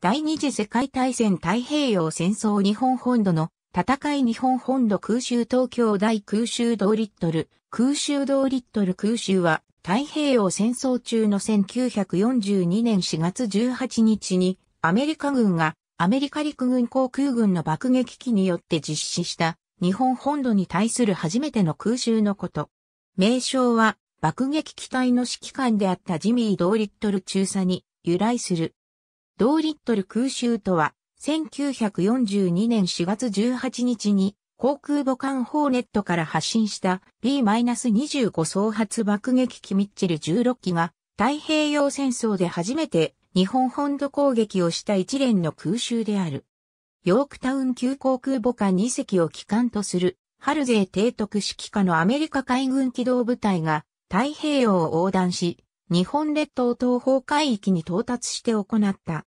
第二次世界大戦太平洋戦争日本本土の戦い日本本土空襲東京大空襲同リットル、空襲同リットル空襲は太平洋戦争中の1942年4月18日にアメリカ軍がアメリカ陸軍航空軍の爆撃機によって実施した日本本土に対する初めての空襲のこと。名称は爆撃機体の指揮官であったジミー・ドーリットル中佐に由来する。同リットル空襲とは、1942年4月18日に航空母艦ホーネットから発進した B-25 総発爆撃機ミッチェル16機が太平洋戦争で初めて日本本土攻撃をした一連の空襲である。ヨークタウン級航空母艦2隻を機関とするハルゼー提督指揮下のアメリカ海軍機動部隊が太平洋を横断し、日本列島東方海域に到達して行った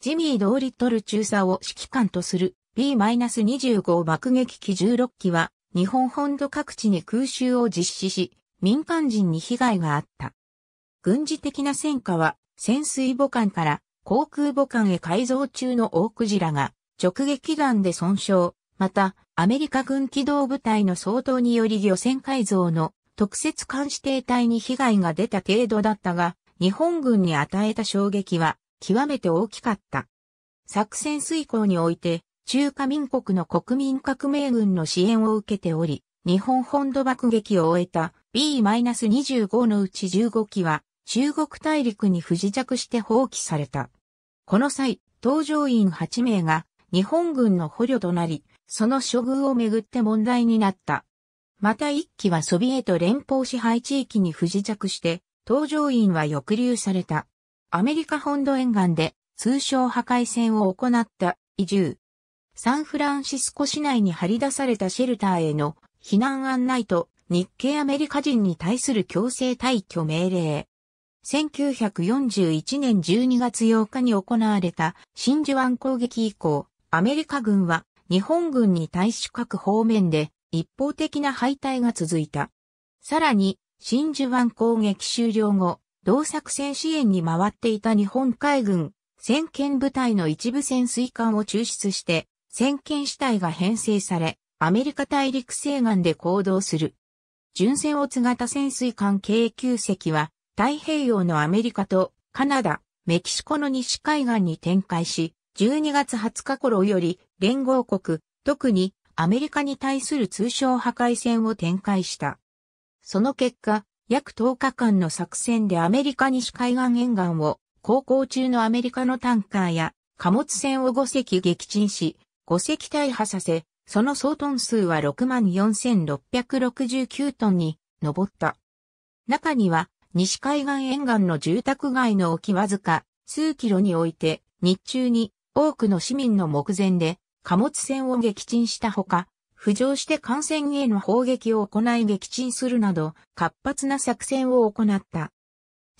ジミー・ドーリットル中佐を指揮官とする B-25 爆撃機16機は日本本土各地に空襲を実施し、民間人に被害があった。軍事的な戦果は潜水母艦から航空母艦へ改造中の大クジラが直撃弾で損傷、またアメリカ軍機動部隊の相当により漁船改造の特設監視艇隊に被害が出た程度だったが、日本軍に与えた衝撃は極めて大きかった。作戦遂行において、中華民国の国民革命軍の支援を受けており、日本本土爆撃を終えた B-25 のうち15機は中国大陸に不時着して放棄された。この際、搭乗員8名が日本軍の捕虜となり、その処遇をめぐって問題になった。また1機はソビエト連邦支配地域に不時着して、搭乗員は抑留された。アメリカ本土沿岸で通称破壊戦を行った移住。サンフランシスコ市内に張り出されたシェルターへの避難案内と日系アメリカ人に対する強制退去命令。1941年12月8日に行われた真珠湾攻撃以降、アメリカ軍は日本軍に対し各方面で一方的な敗退が続いた。さらに、真珠湾攻撃終了後、同作戦支援に回っていた日本海軍、先見部隊の一部潜水艦を抽出して、先見主体が編成され、アメリカ大陸西岸で行動する。巡船を津型潜水艦計9隻は、太平洋のアメリカとカナダ、メキシコの西海岸に展開し、12月20日頃より連合国、特にアメリカに対する通商破壊戦を展開した。その結果、約10日間の作戦でアメリカ西海岸沿岸を航行中のアメリカのタンカーや貨物船を5隻撃沈し、5隻大破させ、その総トン数は64,669トンに上った。中には西海岸沿岸の住宅街の沖わずか数キロにおいて日中に多くの市民の目前で貨物船を撃沈したほか、浮上して艦船への砲撃を行い撃沈するなど活発な作戦を行った。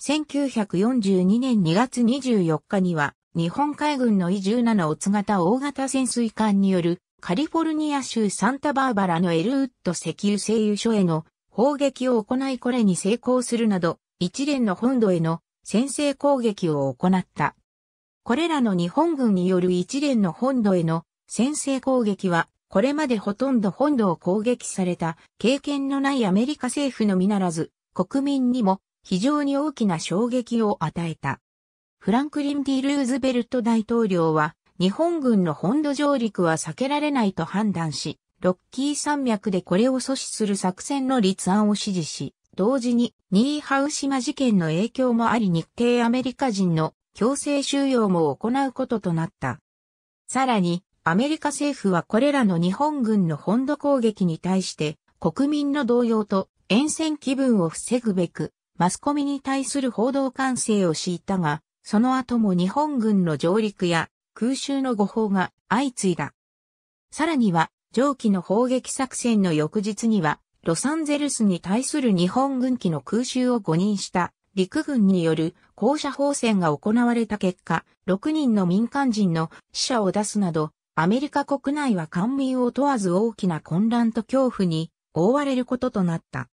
1942年2月24日には日本海軍の E17 オツ型大型潜水艦によるカリフォルニア州サンタバーバラのエルウッド石油製油所への砲撃を行いこれに成功するなど一連の本土への先制攻撃を行った。これらの日本軍による一連の本土への先制攻撃はこれまでほとんど本土を攻撃された経験のないアメリカ政府のみならず、国民にも非常に大きな衝撃を与えた。フランクリン・ D・ ルーズベルト大統領は、日本軍の本土上陸は避けられないと判断し、ロッキー山脈でこれを阻止する作戦の立案を指示し、同時にニーハウ島事件の影響もあり日系アメリカ人の強制収容も行うこととなった。さらに、アメリカ政府はこれらの日本軍の本土攻撃に対して、国民の動揺と沿線気分を防ぐべく、マスコミに対する報道管制を敷いたが、その後も日本軍の上陸や空襲の誤報が相次いだ。さらには、上記の砲撃作戦の翌日には、ロサンゼルスに対する日本軍機の空襲を誤認した陸軍による高射砲戦が行われた結果、6人の民間人の死者を出すなど、アメリカ国内は官民を問わず大きな混乱と恐怖に覆われることとなった。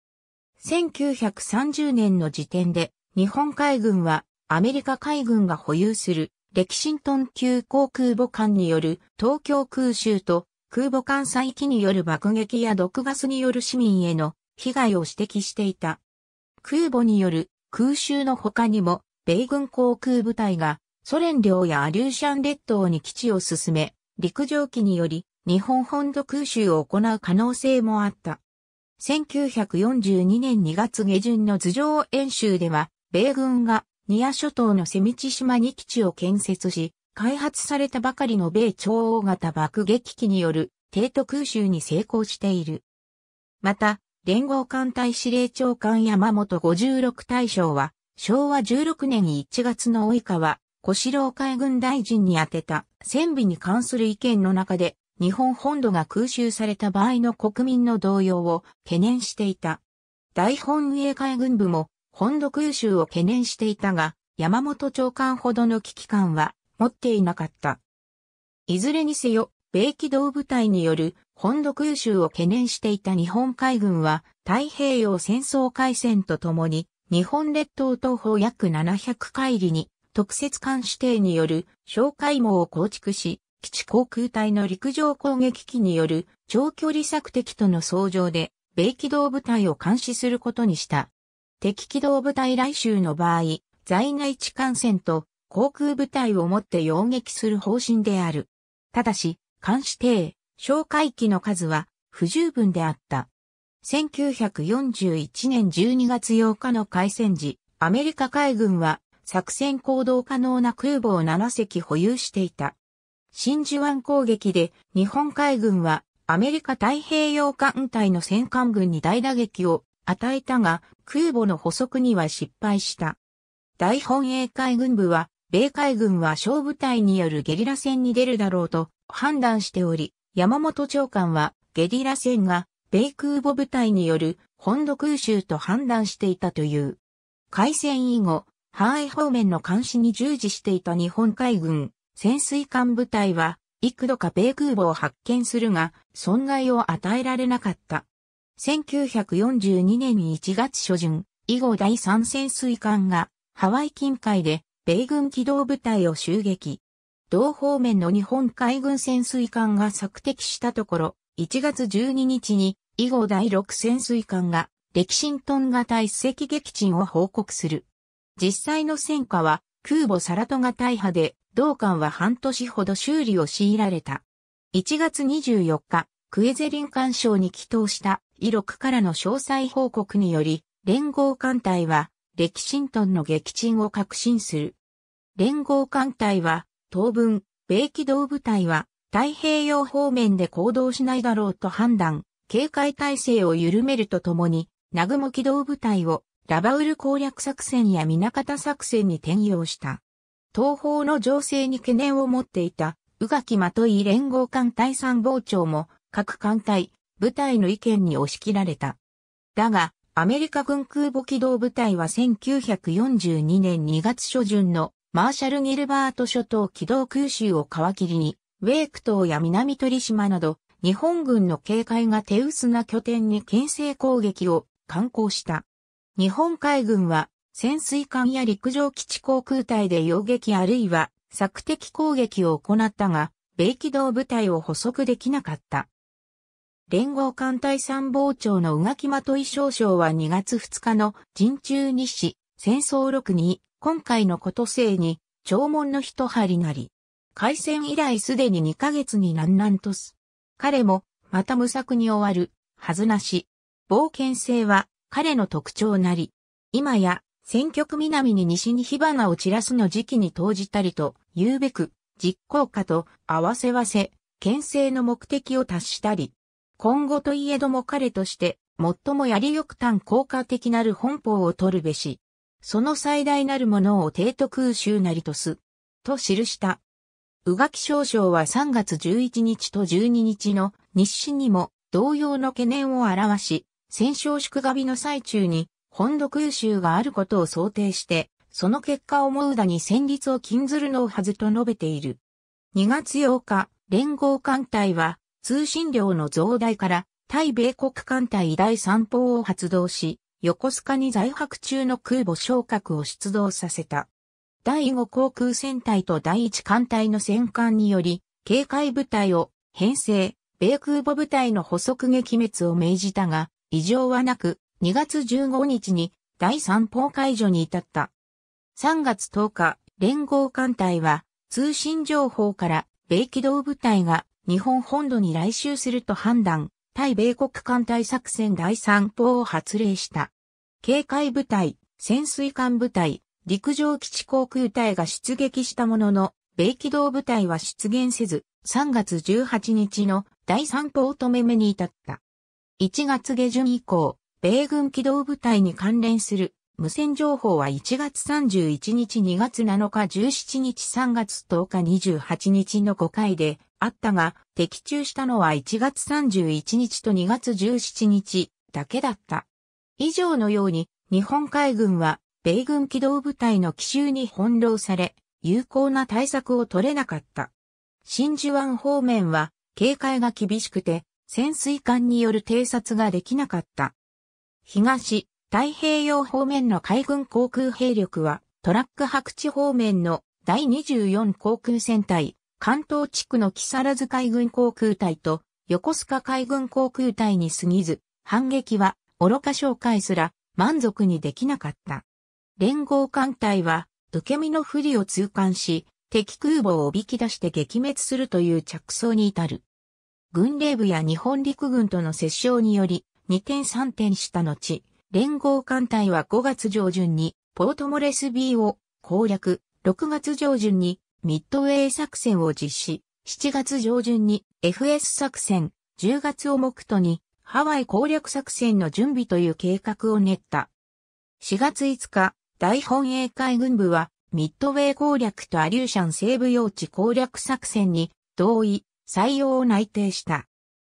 1930年の時点で日本海軍はアメリカ海軍が保有するレキシントン級航空母艦による東京空襲と空母艦載機による爆撃や毒ガスによる市民への被害を指摘していた。空母による空襲の他にも米軍航空部隊がソ連領やアリューシャン列島に基地を進め陸上機により日本本土空襲を行う可能性もあった。1942年2月下旬の頭上演習では、米軍がニア諸島のセミチ島に基地を建設し、開発されたばかりの米超大型爆撃機による帝都空襲に成功している。また、連合艦隊司令長官山本56大将は、昭和16年1月の及川小四郎海軍大臣に宛てた戦備に関する意見の中で、日本本土が空襲された場合の国民の動揺を懸念していた。大本営海軍部も本土空襲を懸念していたが、山本長官ほどの危機感は持っていなかった。いずれにせよ、米機動部隊による本土空襲を懸念していた日本海軍は太平洋戦争開戦とともに日本列島東方約700海里に特設艦指定による哨戒網を構築し、基地航空隊の陸上攻撃機による長距離索敵との相乗で、米機動部隊を監視することにした。敵機動部隊来襲の場合、在内地艦船と航空部隊をもって擁撃する方針である。ただし、艦指定、哨戒機の数は不十分であった。1941年12月8日の開戦時、アメリカ海軍は作戦行動可能な空母を7隻保有していた。真珠湾攻撃で日本海軍はアメリカ太平洋艦隊の戦艦軍に大打撃を与えたが空母の捕捉には失敗した。大本営海軍部は米海軍は小部隊によるゲリラ戦に出るだろうと判断しており、山本長官はゲリラ戦が米空母部隊による本土空襲と判断していたという。開戦以後、範囲方面の監視に従事していた日本海軍潜水艦部隊は幾度か米空母を発見するが損害を与えられなかった。1942年1月初旬、以後第3潜水艦がハワイ近海で米軍機動部隊を襲撃。同方面の日本海軍潜水艦が索敵したところ、1月12日に以後第6潜水艦が歴シントン型一石撃沈を報告する。実際の戦果は空母サラトが大破で、同艦は半年ほど修理を強いられた。1月24日、クエゼリン艦賞に祈祷した威力からの詳細報告により、連合艦隊は、レキシントンの撃沈を確信する。連合艦隊は、当分、米機動部隊は、太平洋方面で行動しないだろうと判断、警戒態勢を緩めるとともに、南雲機動部隊をラバウル攻略作戦や水方作戦に転用した。東方の情勢に懸念を持っていた、宇垣とい連合艦隊参謀長も、各艦隊、部隊の意見に押し切られた。だが、アメリカ軍空母機動部隊は1942年2月初旬のマーシャル・ギルバート諸島機動空襲を皮切りに、ウェーク島や南鳥島など、日本軍の警戒が手薄な拠点に牽制攻撃を観光した。日本海軍は潜水艦や陸上基地航空隊で溶撃あるいは索敵攻撃を行ったが、米機動部隊を捕捉できなかった。連合艦隊参謀長の宇垣的衣少将は2月2日の陣中日誌戦争6に今回のことせいに弔問の一針なり、開戦以来すでに2ヶ月に何んなんとす。彼もまた無策に終わる、はずなし。冒険性は彼の特徴なり、今や、選挙区南に西に火花を散らすの時期に投じたりと、言うべく、実行果と合わせわせ、牽制の目的を達したり、今後といえども彼として、最もやりよく単効果的なる本法を取るべし、その最大なるものを帝都空襲なりとす、と記した。がき少将は3月11日と12日の日誌にも同様の懸念を表し、戦勝祝賀日の最中に本土空襲があることを想定して、その結果をモウダに戦慄を禁ずるのをはずと述べている。2月8日、連合艦隊は通信量の増大から対米国艦隊第3方を発動し、横須賀に在泊中の空母昇格を出動させた。第5航空戦隊と第1艦隊の戦艦により、警戒部隊を編成、米空母部隊の補足撃滅を命じたが、異常はなく、2月15日に第三法解除に至った。3月10日、連合艦隊は通信情報から米機動部隊が日本本土に来襲すると判断、対米国艦隊作戦第三法を発令した。警戒部隊、潜水艦部隊、陸上基地航空隊が出撃したものの、米機動部隊は出現せず、3月18日の第三法止め目に至った。1月下旬以降、米軍機動部隊に関連する無線情報は1月31日2月7日17日3月10日28日の5回であったが、的中したのは1月31日と2月17日だけだった。以上のように、日本海軍は米軍機動部隊の奇襲に翻弄され、有効な対策を取れなかった。真珠湾方面は警戒が厳しくて、潜水艦による偵察ができなかった。東、太平洋方面の海軍航空兵力は、トラック白地方面の第24航空戦隊、関東地区の木更津海軍航空隊と横須賀海軍航空隊に過ぎず、反撃は愚か紹介すら満足にできなかった。連合艦隊は受け身の不利を痛感し、敵空母をおびき出して撃滅するという着想に至る。軍令部や日本陸軍との折衝により、2点3点した後、連合艦隊は5月上旬にポートモレス B を攻略、6月上旬にミッドウェイ作戦を実施、7月上旬に FS 作戦、10月を目途にハワイ攻略作戦の準備という計画を練った。4月5日、大本営海軍部は、ミッドウェイ攻略とアリューシャン西部用地攻略作戦に同意、採用を内定した。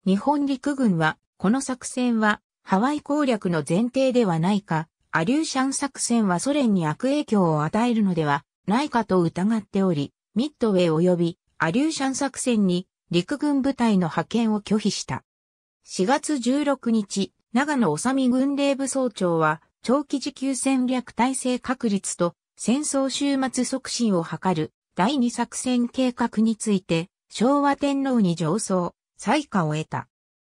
日本陸軍は、この作戦は、ハワイ攻略の前提ではないか、アリューシャン作戦はソ連に悪影響を与えるのではないかと疑っており、ミッドウェイ及びアリューシャン作戦に陸軍部隊の派遣を拒否した。4月16日、長野治美軍令部総長は、長期持久戦略体制確立と戦争終末促進を図る第二作戦計画について昭和天皇に上奏、採下を得た。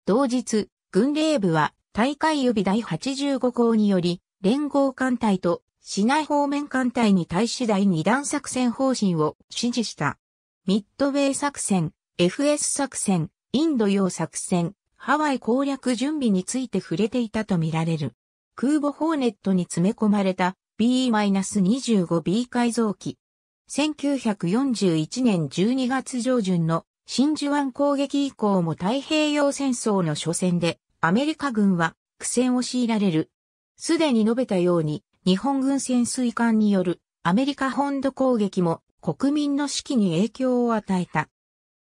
同日、軍令部は大会予備第85号により、連合艦隊と市内方面艦隊に対し第二弾作戦方針を指示した。ミッドウェイ作戦、FS 作戦、インド洋作戦、ハワイ攻略準備について触れていたとみられる。空母ホーネットに詰め込まれた B-25B 改造機、1941年12月上旬の真珠湾攻撃以降も太平洋戦争の初戦でアメリカ軍は苦戦を強いられる。すでに述べたように日本軍潜水艦によるアメリカ本土攻撃も国民の士気に影響を与えた。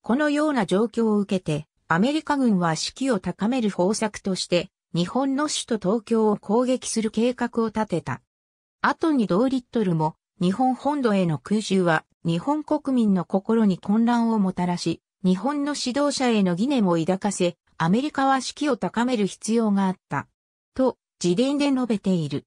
このような状況を受けてアメリカ軍は士気を高める方策として日本の首都東京を攻撃する計画を立てた。後に同リットルも日本本土への空襲は日本国民の心に混乱をもたらし、日本の指導者への疑念を抱かせ、アメリカは士気を高める必要があった。と、自伝で述べている。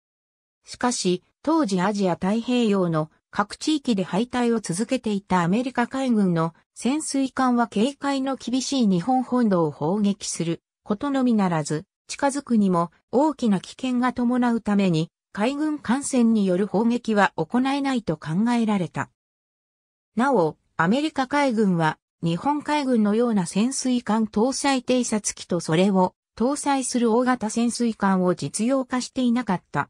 しかし、当時アジア太平洋の各地域で敗退を続けていたアメリカ海軍の潜水艦は警戒の厳しい日本本土を砲撃することのみならず、近づくにも大きな危険が伴うために海軍艦船による砲撃は行えないと考えられた。なお、アメリカ海軍は日本海軍のような潜水艦搭載偵察機とそれを搭載する大型潜水艦を実用化していなかった。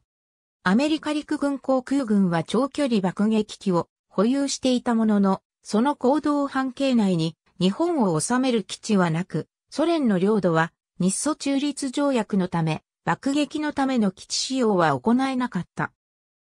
アメリカ陸軍航空軍は長距離爆撃機を保有していたものの、その行動半径内に日本を治める基地はなく、ソ連の領土は日ソ中立条約のため爆撃のための基地使用は行えなかった。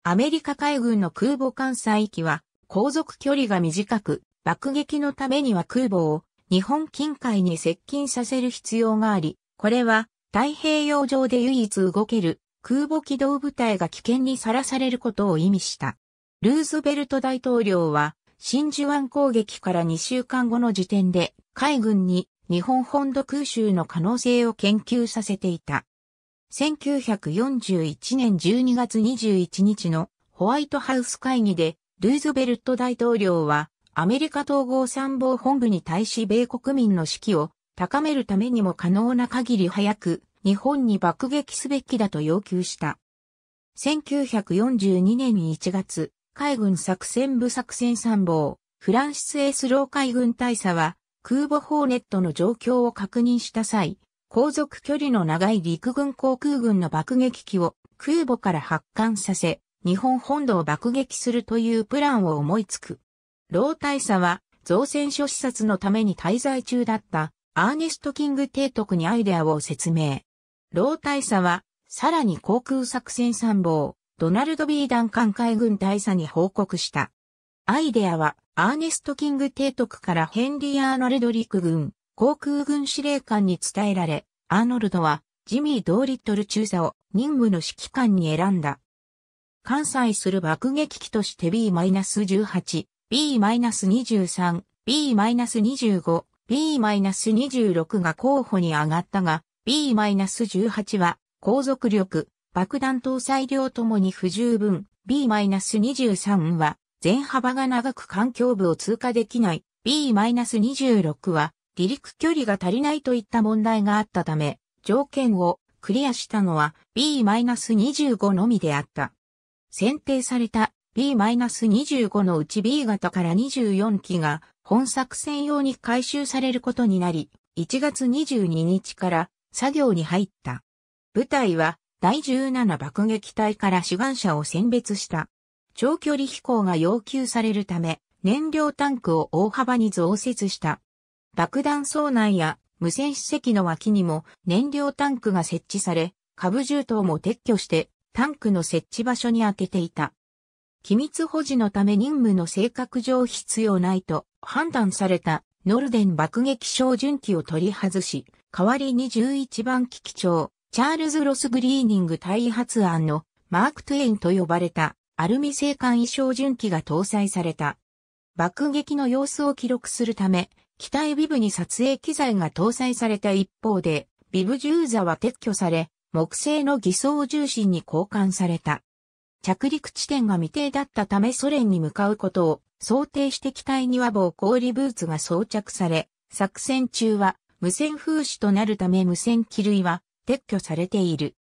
アメリカ海軍の空母艦載機は、航続距離が短く、爆撃のためには空母を日本近海に接近させる必要があり、これは太平洋上で唯一動ける空母機動部隊が危険にさらされることを意味した。ルーズベルト大統領は、真珠湾攻撃から2週間後の時点で、海軍に日本本土空襲の可能性を研究させていた。1941年12月21日のホワイトハウス会議で、ルーズベルト大統領は、アメリカ統合参謀本部に対し米国民の士気を高めるためにも可能な限り早く日本に爆撃すべきだと要求した。1942年1月、海軍作戦部作戦参謀、フランシス・エスロー海軍大佐は、空母ホーネットの状況を確認した際、航続距離の長い陸軍航空軍の爆撃機を空母から発艦させ、日本本土を爆撃するというプランを思いつく。老大佐は造船所視察のために滞在中だったアーネスト・キング提督にアイデアを説明。老大佐はさらに航空作戦参謀、ドナルド・ビーダン艦海軍大佐に報告した。アイデアはアーネスト・キング提督からヘンリー・アーノルド陸軍航空軍司令官に伝えられ、アーノルドはジミー・ドーリットル中佐を任務の指揮官に選んだ。関西する爆撃機として B-18、B-23、B-25、B-26 が候補に上がったが、B-18 は航続力、爆弾搭載量ともに不十分、B-23 は全幅が長く環境部を通過できない、B-26 は離陸距離が足りないといった問題があったため、条件をクリアしたのは B-25 のみであった。選定された B-25 のうち B 型から24機が本作戦用に回収されることになり、1月22日から作業に入った。部隊は第17爆撃隊から志願者を選別した。長距離飛行が要求されるため、燃料タンクを大幅に増設した。爆弾層内や無線施設の脇にも燃料タンクが設置され、株銃等も撤去してタンクの設置場所に当てていた。機密保持のため任務の性格上必要ないと判断されたノルデン爆撃照準機を取り外し、代わりに11番機機長、チャールズ・ロス・グリーニング対発案のマーク・トゥエインと呼ばれたアルミ製艦衣照準機が搭載された。爆撃の様子を記録するため、機体ビブに撮影機材が搭載された一方で、ビブ銃座は撤去され、木製の偽装重心に交換された。着陸地点が未定だったためソ連に向かうことを想定して機体には防氷ブーツが装着され、作戦中は無線風刺となるため無線機類は撤去されている。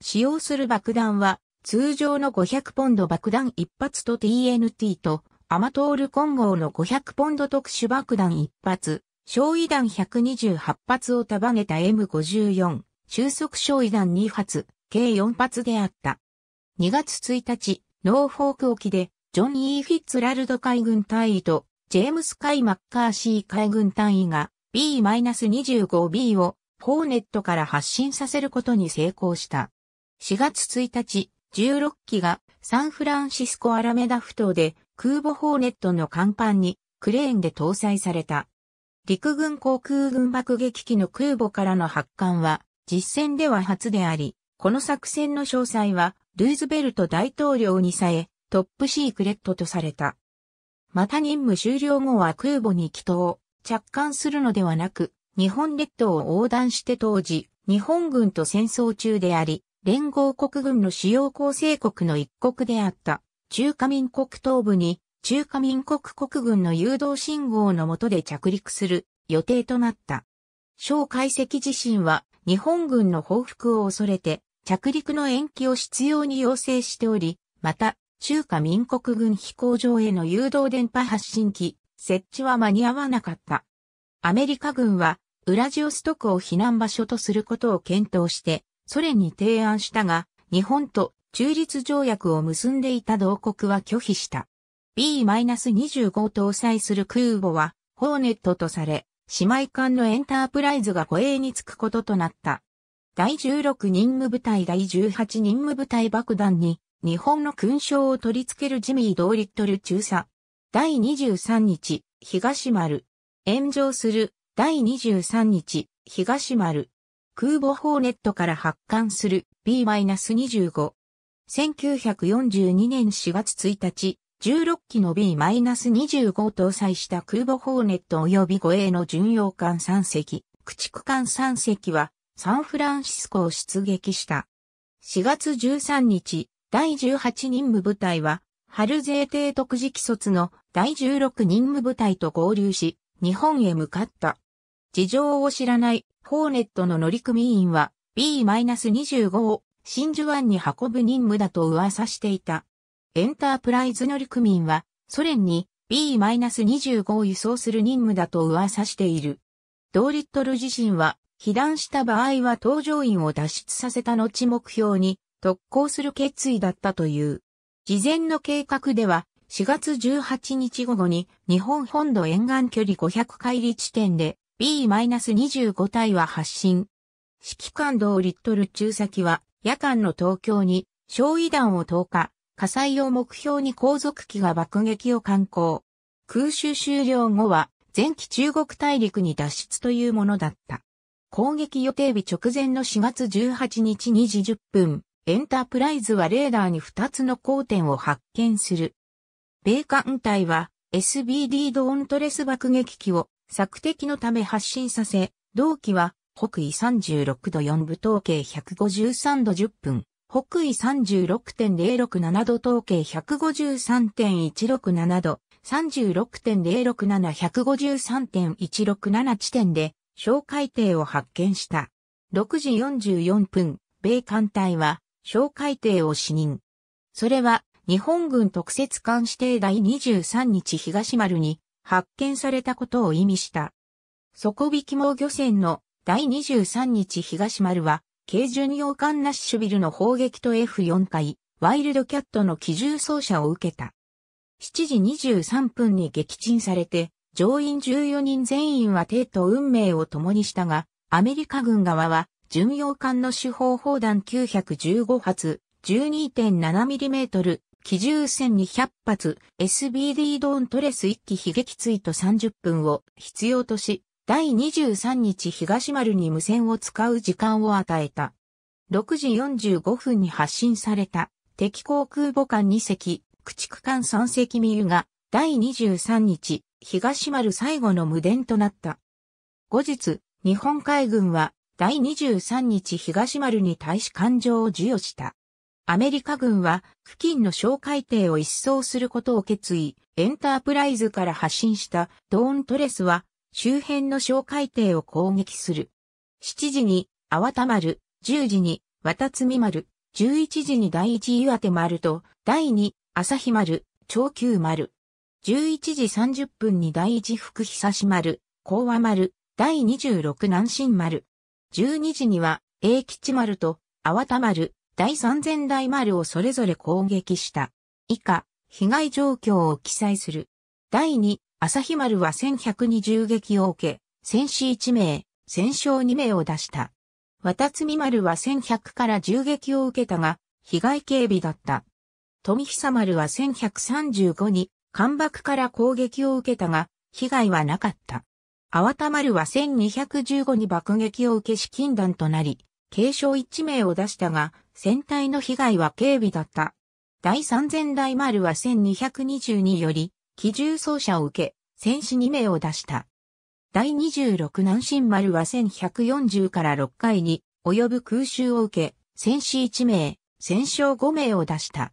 使用する爆弾は通常の500ポンド爆弾1発と TNT とアマトール混合の500ポンド特殊爆弾1発、焼夷弾128発を束ねた M54、収束焼夷弾2発、計4発であった。2月1日、ノーフォーク沖で、ジョン・イー・フィッツラルド海軍隊員と、ジェームス・カイ・マッカーシー海軍隊員が、B-25B を、ホーネットから発進させることに成功した。4月1日、16機が、サンフランシスコ・アラメダ埠頭で、空母ホーネットの甲板にクレーンで搭載された。陸軍航空軍爆撃機の空母からの発艦は実戦では初であり、この作戦の詳細はルーズベルト大統領にさえトップシークレットとされた。また任務終了後は空母に帰島、着艦するのではなく、日本列島を横断して当時、日本軍と戦争中であり、連合国軍の主要構成国の一国であった。中華民国東部に中華民国国軍の誘導信号の下で着陸する予定となった。蒋介石自身は日本軍の報復を恐れて着陸の延期を必要に要請しており、また中華民国軍飛行場への誘導電波発信機設置は間に合わなかった。アメリカ軍はウラジオストクを避難場所とすることを検討してソ連に提案したが、日本と中立条約を結んでいた同国は拒否した。B-25 を搭載する空母は、ホーネットとされ、姉妹艦のエンタープライズが護衛につくこととなった。第16任務部隊第18任務部隊爆弾に、日本の勲章を取り付けるジミー・ドーリットル中佐。第23日、東丸。炎上する、第23日、東丸。空母ホーネットから発艦する B-25。1942年4月1日、16機の B-25 を搭載した空母ホーネット及び護衛の巡洋艦3隻、駆逐艦3隻はサンフランシスコを出撃した。4月13日、第18任務部隊は、春税帝特次機卒の第16任務部隊と合流し、日本へ向かった。事情を知らないホーネットの乗組員は B-25 を真珠湾に運ぶ任務だと噂していた。エンタープライズ乗組員は、ソ連に B-25 を輸送する任務だと噂している。ドーリットル自身は、被弾した場合は搭乗員を脱出させた後目標に特攻する決意だったという。事前の計画では、4月18日午後に日本本土沿岸距離500海里地点で B-25 体は発進。指揮官ドーリットル中先は夜間の東京に、焼夷弾を投下、火災を目標に航続機が爆撃を観光。空襲終了後は、前期中国大陸に脱出というものだった。攻撃予定日直前の4月18日2時10分、エンタープライズはレーダーに2つの光点を発見する。米艦隊は SBD ドーントレス爆撃機を索敵のため発進させ、同機は北緯36度4分統計153度10分、北緯36.067度統計153.167度、36.067153.167地点で小海底を発見した。6時44分、米艦隊は小海底を死認。それは日本軍特設艦指定第23日東丸に発見されたことを意味した。底引き網漁船の第23日東丸は、軽巡洋艦ナッシュビルの砲撃と F4 回、ワイルドキャットの機銃掃射を受けた。7時23分に撃沈されて、乗員14人全員は帝と運命を共にしたが、アメリカ軍側は、巡洋艦の手法砲弾915発、12.7mm、機銃1200発、SBD ドーントレス1機悲劇ツイート30分を必要とし、第23日東丸に無線を使う時間を与えた。6時45分に発信された敵航空母艦2隻、駆逐艦3隻ミユが第23日東丸最後の無電となった。後日、日本海軍は第23日東丸に対し艦上を授与した。アメリカ軍は付近の小海艇を一掃することを決意、エンタープライズから発信したドーントレスは周辺の小海艇を攻撃する。7時に、あわた丸、10時に、わたつみ丸、11時に第一岩手丸と、第二、朝日丸、長久丸。11時30分に第一福久し丸、講和丸、第26南進丸。12時には、英吉丸と、わた丸、第3000台丸をそれぞれ攻撃した。以下、被害状況を記載する。第2、朝日丸は1100に銃撃を受け、戦死1名、戦傷2名を出した。渡積丸は1100から銃撃を受けたが、被害警備だった。富久丸は1135に、干爆から攻撃を受けたが、被害はなかった。淡田丸は1215に爆撃を受け資金弾となり、軽傷1名を出したが、船体の被害は警備だった。第3000丸は1 2 2により、機銃走者を受け、戦士2名を出した。第26南進丸は1140から6回に及ぶ空襲を受け、戦士1名、戦勝5名を出した。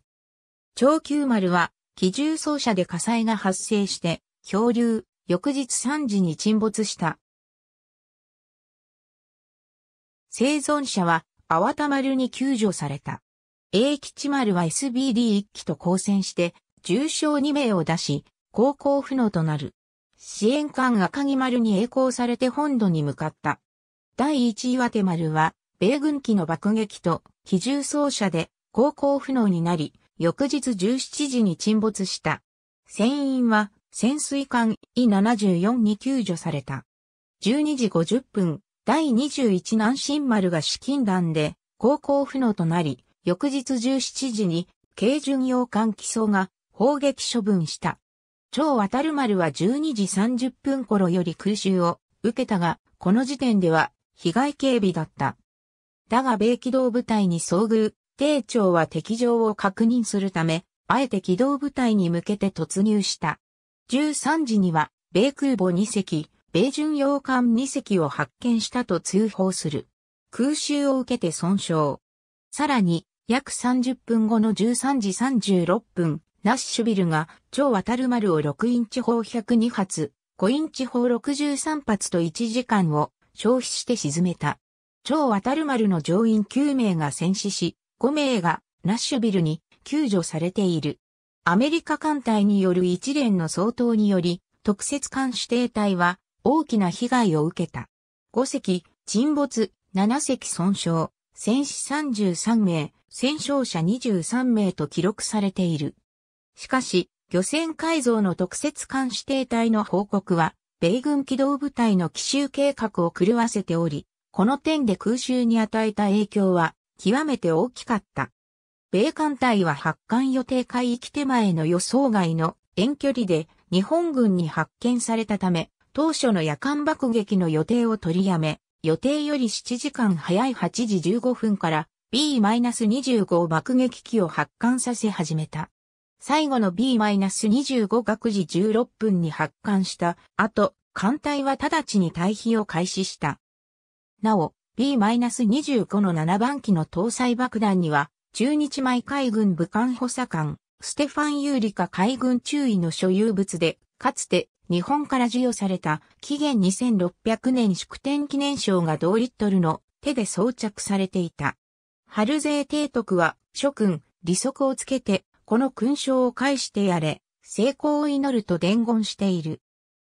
長久丸は、機銃走者で火災が発生して、漂流、翌日3時に沈没した。生存者は、淡田丸に救助された。A 吉丸は SBD1 機と交戦して、重傷2名を出し、航行不能となる。支援艦赤城丸に栄光されて本土に向かった。第一岩手丸は、米軍機の爆撃と機銃装車で航行不能になり、翌日17時に沈没した。船員は潜水艦 E74 に救助された。12時50分、第21南新丸が資金弾で航行不能となり、翌日17時に軽巡洋艦基礎が砲撃処分した。超渡る丸は12時30分頃より空襲を受けたが、この時点では被害警備だった。だが米機動部隊に遭遇、艇長は敵情を確認するため、あえて機動部隊に向けて突入した。13時には、米空母2隻、米巡洋艦2隻を発見したと通報する。空襲を受けて損傷。さらに、約30分後の13時36分、ナッシュビルが、超渡る丸を6インチ砲102発、5インチ砲63発と1時間を消費して沈めた。超渡る丸の乗員9名が戦死し、5名がナッシュビルに救助されている。アメリカ艦隊による一連の総統により、特設艦指定隊は大きな被害を受けた。5隻、沈没、7隻損傷、戦死33名、戦傷者23名と記録されている。しかし、漁船改造の特設監視定隊の報告は、米軍機動部隊の奇襲計画を狂わせており、この点で空襲に与えた影響は、極めて大きかった。米艦隊は発艦予定海域手前の予想外の遠距離で日本軍に発見されたため、当初の夜間爆撃の予定を取りやめ、予定より7時間早い8時15分から B-25 爆撃機を発艦させ始めた。最後の B-25 学時16分に発艦した後、艦隊は直ちに退避を開始した。なお、B-25 の7番機の搭載爆弾には、中日米海軍武漢補佐官、ステファン・ユーリカ海軍中尉の所有物で、かつて日本から授与された期限2600年祝典記念賞が同リットルの手で装着されていた。春税提督は諸君、利息をつけてこの勲章を返してやれ、成功を祈ると伝言している。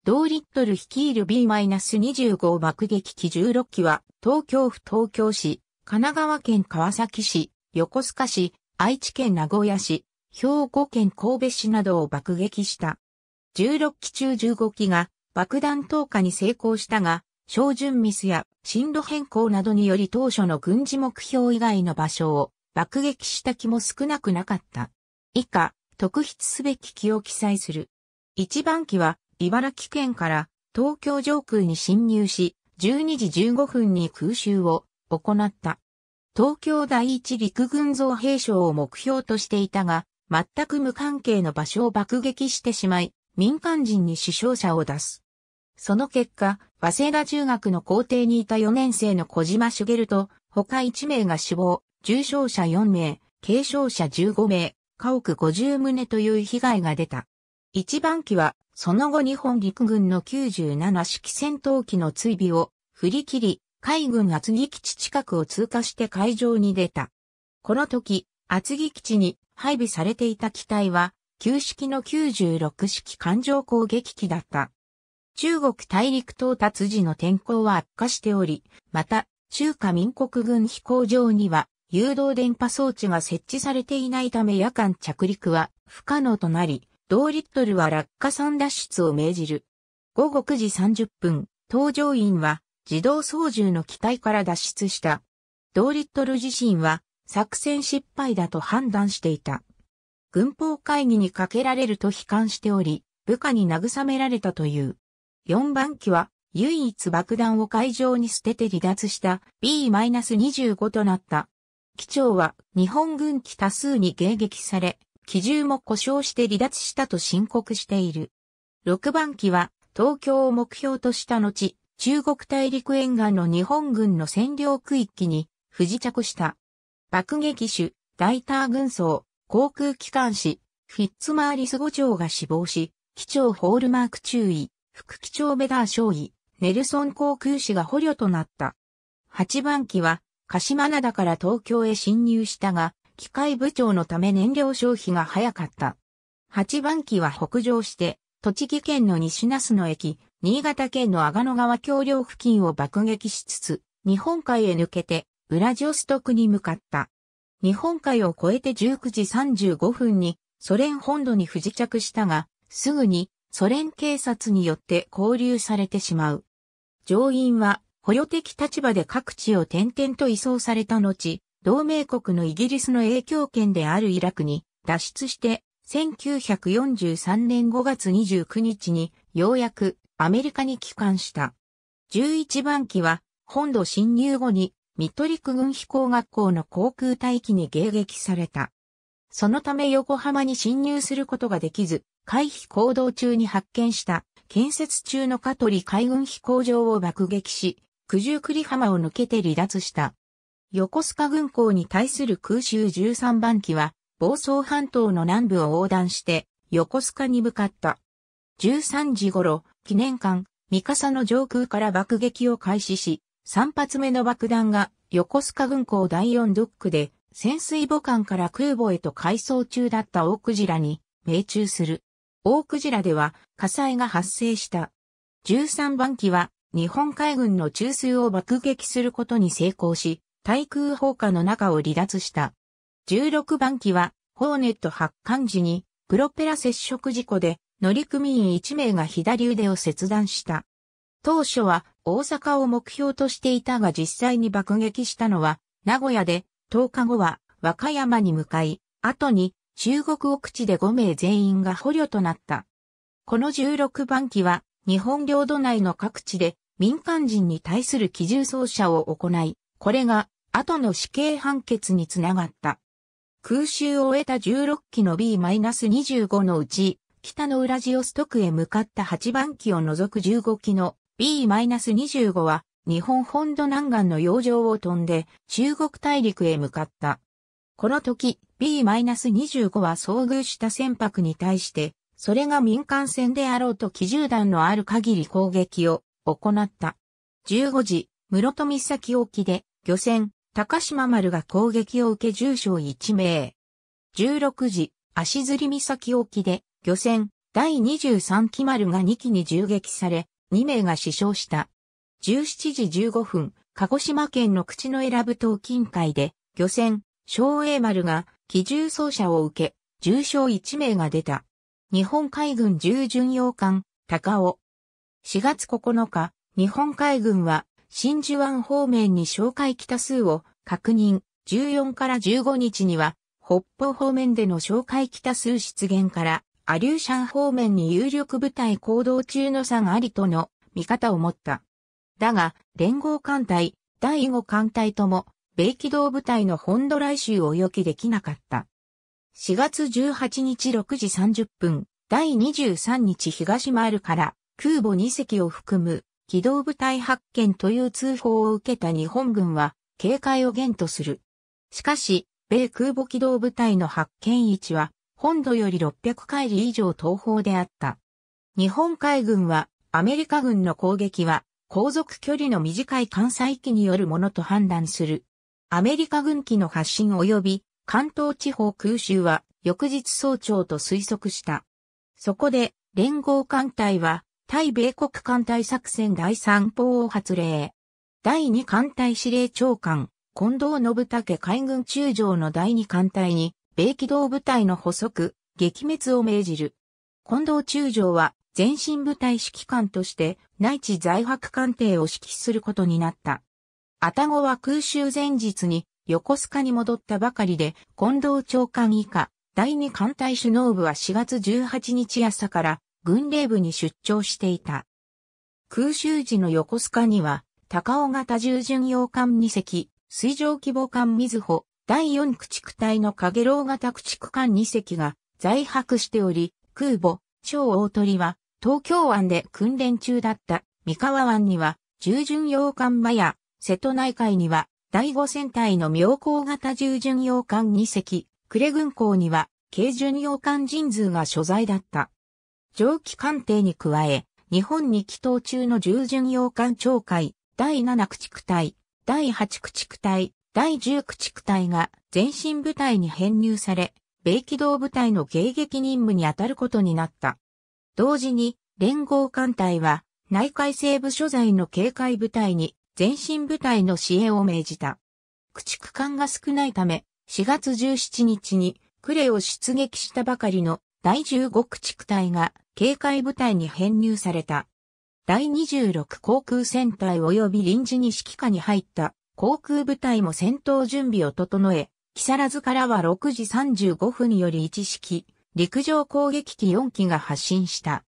ドーリットル率いる B-25 爆撃機16機は、東京府東京市、神奈川県川崎市、横須賀市、愛知県名古屋市、兵庫県神戸市などを爆撃した。16機中15機が爆弾投下に成功したが、照準ミスや進路変更などにより当初の軍事目標以外の場所を爆撃した機も少なくなかった。以下、特筆すべき機を記載する。一番機は、茨城県から東京上空に侵入し、12時15分に空襲を行った。東京第一陸軍造兵省を目標としていたが、全く無関係の場所を爆撃してしまい、民間人に死傷者を出す。その結果、和製田中学の校庭にいた4年生の小島茂と、他1名が死亡、重傷者4名、軽傷者15名、家屋50棟という被害が出た。一番機は、その後日本陸軍の97式戦闘機の追尾を振り切り、海軍厚木基地近くを通過して海上に出た。この時、厚木基地に配備されていた機体は、旧式の96式艦上攻撃機だった。中国大陸到達時の天候は悪化しており、また、中華民国軍飛行場には誘導電波装置が設置されていないため夜間着陸は不可能となり、同リットルは落下産脱出を命じる。午後9時30分、搭乗員は自動操縦の機体から脱出した。同リットル自身は作戦失敗だと判断していた。軍法会議にかけられると悲観しており、部下に慰められたという。4番機は唯一爆弾を海上に捨てて離脱した B-25 となった。機長は日本軍機多数に迎撃され、機銃も故障して離脱したと申告している。6番機は東京を目標とした後、中国大陸沿岸の日本軍の占領区域に不時着した。爆撃手、イター軍曹、航空機関士、フィッツマーリス5長が死亡し、機長ホールマーク注意、副機長ベダー少尉、ネルソン航空士が捕虜となった。8番機は鹿島灘から東京へ侵入したが、機械部長のため燃料消費が早かった。8番機は北上して、栃木県の西那須野駅、新潟県の阿賀野川橋梁付近を爆撃しつつ、日本海へ抜けて、ウラジオストクに向かった。日本海を越えて19時35分に、ソ連本土に不時着したが、すぐに、ソ連警察によって拘留されてしまう。乗員は捕虜的立場で各地を転々と移送された後、同盟国のイギリスの影響圏であるイラクに脱出して、1943年5月29日にようやくアメリカに帰還した。11番機は本土侵入後にミトリク軍飛行学校の航空大機に迎撃された。そのため横浜に侵入することができず、回避行動中に発見した建設中のトリ海軍飛行場を爆撃し、九十九里浜を抜けて離脱した。横須賀軍港に対する空襲13番機は、房総半島の南部を横断して、横須賀に向かった。13時頃、記念館、三笠の上空から爆撃を開始し、3発目の爆弾が横須賀軍港第4ドックで潜水母艦から空母へと改装中だった大クジラに命中する。大クジラでは火災が発生した。13番機は日本海軍の中枢を爆撃することに成功し、対空砲火の中を離脱した。16番機は、ホーネット発艦時に、プロペラ接触事故で、乗組員1名が左腕を切断した。当初は大阪を目標としていたが実際に爆撃したのは名古屋で10日後は和歌山に向かい、後に中国奥地で5名全員が捕虜となった。この16番機は日本領土内の各地で民間人に対する機銃掃射を行い、これが後の死刑判決につながった。空襲を終えた16機の B-25 のうち、北のウラジオストクへ向かった8番機を除く15機の B-25 は日本本土南岸の洋上を飛んで中国大陸へ向かった。この時 B-25 は遭遇した船舶に対して、それが民間船であろうと機銃弾のある限り攻撃を行った。15時、室戸岬沖で漁船、高島丸が攻撃を受け重傷1名。16時、足摺岬沖で漁船、第23機丸が2機に銃撃され、2名が死傷した。17時15分、鹿児島県の口の選ぶ島近海で、漁船、昭栄丸が、機銃走者を受け、重傷1名が出た。日本海軍従巡洋艦、高尾、4月9日、日本海軍は真珠湾方面に哨戒機多数を確認、14から15日には北方方面での哨戒機多数出現からアリューシャン方面に有力部隊行動中の差がありとの見方を持った。だが、連合艦隊、第5艦隊とも、米機動部隊の本土来襲を予期できなかった。4月18日6時30分、第23日東回るから空母2隻を含む機動部隊発見という通報を受けた日本軍は警戒を厳とする。しかし、米空母機動部隊の発見位置は本土より600海里以上東方であった。日本海軍はアメリカ軍の攻撃は航続距離の短い艦載機によるものと判断する。アメリカ軍機の発進及び関東地方空襲は翌日早朝と推測した。そこで連合艦隊は対米国艦隊作戦第3報を発令。第2艦隊司令長官、近藤信武海軍中将の第2艦隊に、米機動部隊の捕捉、撃滅を命じる。近藤中将は、前進部隊指揮官として、内地在白艦艇を指揮することになった。あたごは空襲前日に、横須賀に戻ったばかりで、近藤長官以下、第2艦隊首脳部は4月18日朝から軍令部に出張していた。空襲時の横須賀には、高尾型従巡洋艦2隻、水上規模艦水穂、第4駆逐隊の影楼型駆逐艦2隻が在泊しており、空母、超大鳥は、東京湾で訓練中だった三河湾には、従巡洋艦馬や、瀬戸内海には、第5戦隊の妙高型従巡洋艦2隻、呉軍港には、軽巡洋艦人数が所在だった。蒸気艦艇に加え、日本に祈祷中の従順洋艦長海、第7駆逐隊、第8駆逐隊、第10駆逐隊が前進部隊に編入され、米機動部隊の迎撃任務に当たることになった。同時に、連合艦隊は内海西部所在の警戒部隊に前進部隊の支援を命じた。駆逐艦が少ないため、4月17日に呉を出撃したばかりの第15駆逐隊が警戒部隊に編入された。第26航空戦隊及び臨時に指揮下に入った航空部隊も戦闘準備を整え、木更津からは6時35分により1式、陸上攻撃機4機が発進した。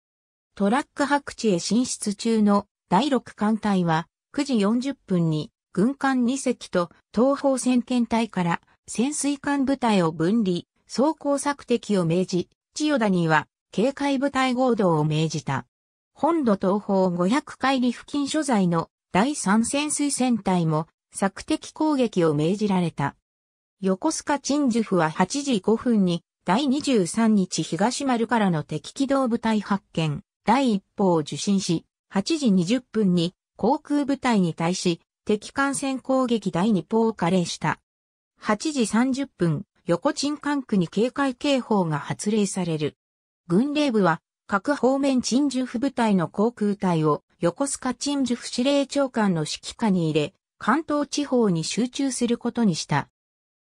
トラック白地へ進出中の第6艦隊は9時40分に軍艦2隻と東方戦艦隊から潜水艦部隊を分離、走行索敵を命じ、千代田には警戒部隊合同を命じた。本土東方500海里付近所在の第三潜水船隊も索敵攻撃を命じられた。横須賀鎮守府は8時5分に第23日東丸からの敵機動部隊発見、第一報を受信し、8時20分に航空部隊に対し敵艦船攻撃第2報を加令した。8時30分、横鎮管区に警戒警報が発令される。軍令部は各方面陳守府部隊の航空隊を横須賀陳守府司令長官の指揮下に入れ、関東地方に集中することにした。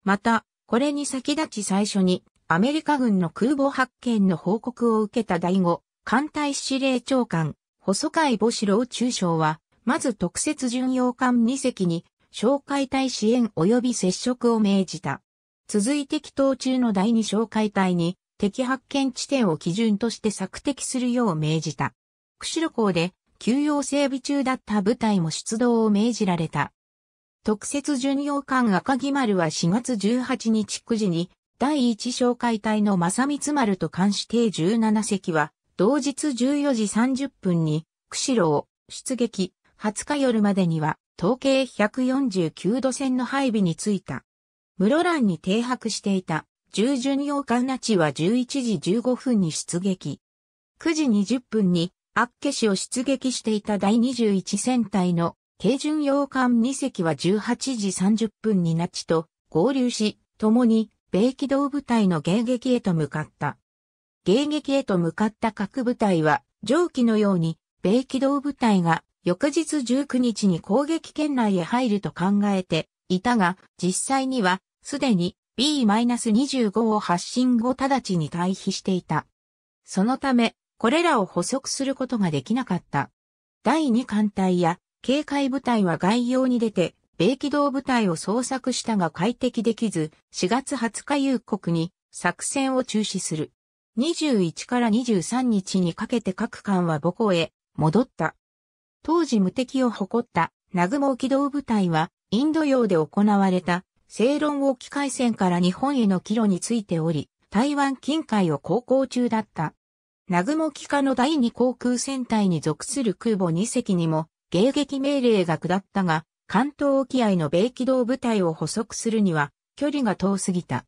また、これに先立ち最初にアメリカ軍の空母発見の報告を受けた第五、艦隊司令長官、細海母子郎中将は、まず特設巡洋艦2隻に、哨戒隊支援及び接触を命じた。続いて祈祷中の第二哨戒隊に、敵発見地点を基準として索敵するよう命じた。釧路港で休養整備中だった部隊も出動を命じられた。特設巡洋艦赤木丸は4月18日9時に第1哨戒隊の正光丸と監視艇17隻は同日14時30分に釧路を出撃20日夜までには統計149度線の配備についた。室蘭に停泊していた従順洋艦那智は11時15分に出撃。9時20分に、アッケ氏を出撃していた第21戦隊の、軽巡洋艦2隻は18時30分に那智と合流し、共に、米機動部隊の迎撃へと向かった。迎撃へと向かった各部隊は、上記のように、米機動部隊が翌日19日に攻撃圏内へ入ると考えていたが、実際にはすでに B-25 を発進後直ちに退避していた。そのため、これらを捕捉することができなかった。第2艦隊や警戒部隊は概要に出て、米機動部隊を捜索したが快適できず、4月20日夕刻に作戦を中止する。21から23日にかけて各艦は母港へ戻った。当時無敵を誇った南雲機動部隊はインド洋で行われた正論沖海戦から日本への帰路についており、台湾近海を航行中だった。南雲機下の第二航空戦隊に属する空母2隻にも迎撃命令が下ったが、関東沖合の米機動部隊を捕捉するには距離が遠すぎた。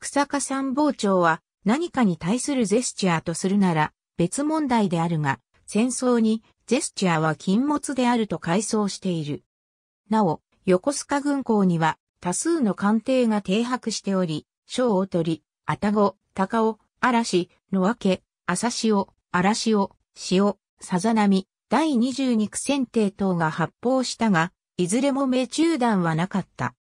草加参謀長は何かに対するジェスチャーとするなら別問題であるが、戦争にジェスチャーは禁物であると回想している。なお、横須賀軍港には多数の艦艇が停泊しており、小を取り、あたご、高尾、嵐、野分、け、朝潮、荒潮、潮、さざ波、第22区選定等が発砲したが、いずれも命中弾はなかった。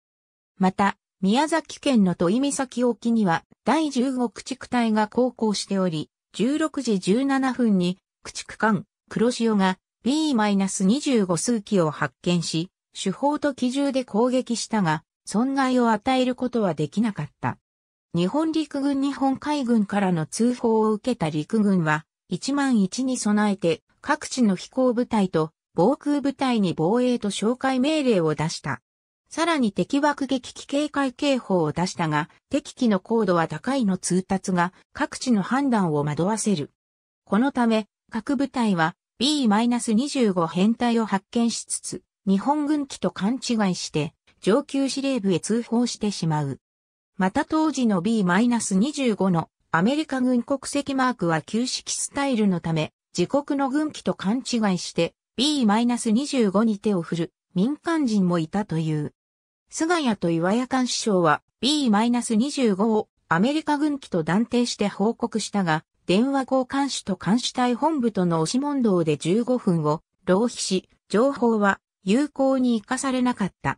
また、宮崎県の都井岬沖には第15駆逐隊が航行しており、16時17分に駆逐艦黒潮が B-25 数機を発見し、手法と機銃で攻撃したが、損害を与えることはできなかった。日本陸軍日本海軍からの通報を受けた陸軍は、1万1に備えて各地の飛行部隊と防空部隊に防衛と紹介命令を出した。さらに敵爆撃機警戒警報を出したが、敵機の高度は高いの通達が各地の判断を惑わせる。このため、各部隊は B-25 編隊を発見しつつ、日本軍機と勘違いして、上級司令部へ通報してしまう。また当時の B-25 のアメリカ軍国籍マークは旧式スタイルのため、自国の軍機と勘違いして B-25 に手を振る民間人もいたという。菅谷と岩屋監視省は B-25 をアメリカ軍機と断定して報告したが、電話交換手と監視隊本部との押し問答で15分を浪費し、情報は有効に活かされなかった。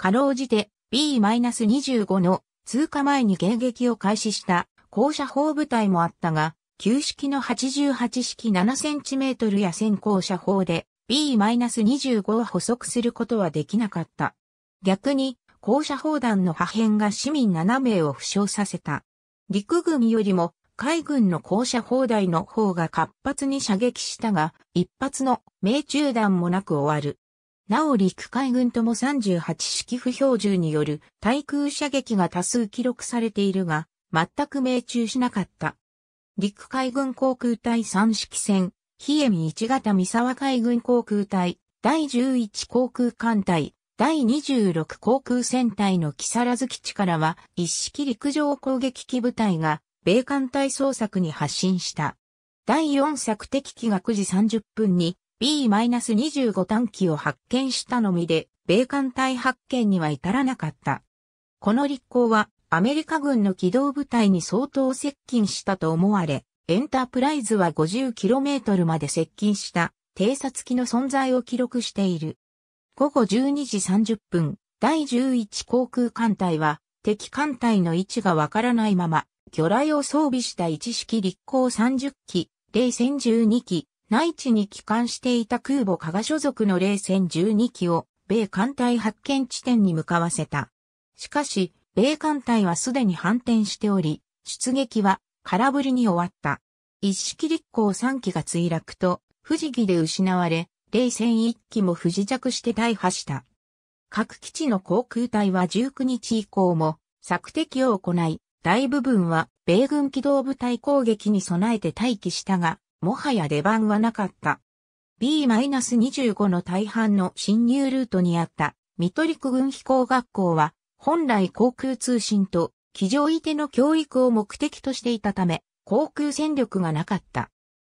かろうじて B-25 の通過前に迎撃を開始した高射砲部隊もあったが、旧式の88式7トルや先行射砲で B-25 を捕捉することはできなかった。逆に、高射砲弾の破片が市民7名を負傷させた。陸軍よりも海軍の高射砲台の方が活発に射撃したが、一発の命中弾もなく終わる。なお陸海軍とも38式不標銃による対空射撃が多数記録されているが、全く命中しなかった。陸海軍航空隊3式戦、比エ見1型三沢海軍航空隊、第11航空艦隊、第26航空戦隊の木更津基地からは、一式陸上攻撃機部隊が、米艦隊捜索に発進した。第4作敵機が9時30分に、B-25 短機を発見したのみで、米艦隊発見には至らなかった。この立候は、アメリカ軍の機動部隊に相当接近したと思われ、エンタープライズは 50km まで接近した偵察機の存在を記録している。午後12時30分、第11航空艦隊は、敵艦隊の位置がわからないまま、魚雷を装備した一式立航30機、零戦12機、内地に帰還していた空母加賀所属の冷戦12機を米艦隊発見地点に向かわせた。しかし、米艦隊はすでに反転しており、出撃は空振りに終わった。一式立候3機が墜落と、不時儀で失われ、冷戦1機も不時着して大破した。各基地の航空隊は19日以降も索敵を行い、大部分は米軍機動部隊攻撃に備えて待機したが、もはや出番はなかった。B-25 の大半の侵入ルートにあったミトリク軍飛行学校は本来航空通信と機上いての教育を目的としていたため航空戦力がなかった。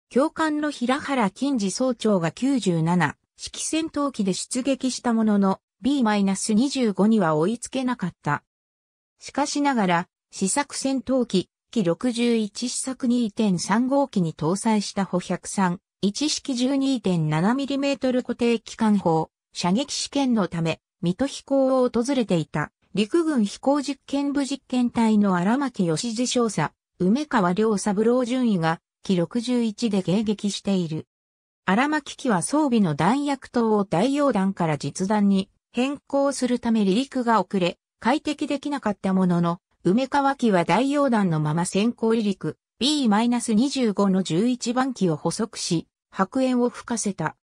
教官の平原金次総長が97式戦闘機で出撃したものの B-25 には追いつけなかった。しかしながら試作戦闘機機61試作2.35機に搭載した歩百0 3 1式 12.7mm 固定機関砲、射撃試験のため、水戸飛行を訪れていた、陸軍飛行実験部実験隊の荒巻義次少佐、梅川良三郎順位が、機61で迎撃している。荒巻機は装備の弾薬等を代用弾から実弾に変更するため離陸が遅れ、快適できなかったものの、梅川機は大溶弾のまま先行離陸 B-25 の11番機を捕捉し、白煙を吹かせた。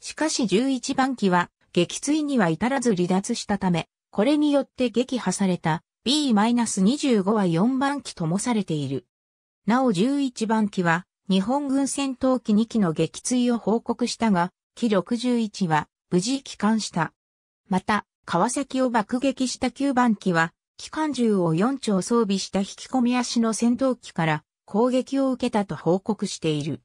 しかし11番機は撃墜には至らず離脱したため、これによって撃破された B-25 は4番機ともされている。なお11番機は日本軍戦闘機2機の撃墜を報告したが、機61は無事帰還した。また、川崎を爆撃した9番機は機関銃を4丁装備した引き込み足の戦闘機から攻撃を受けたと報告している。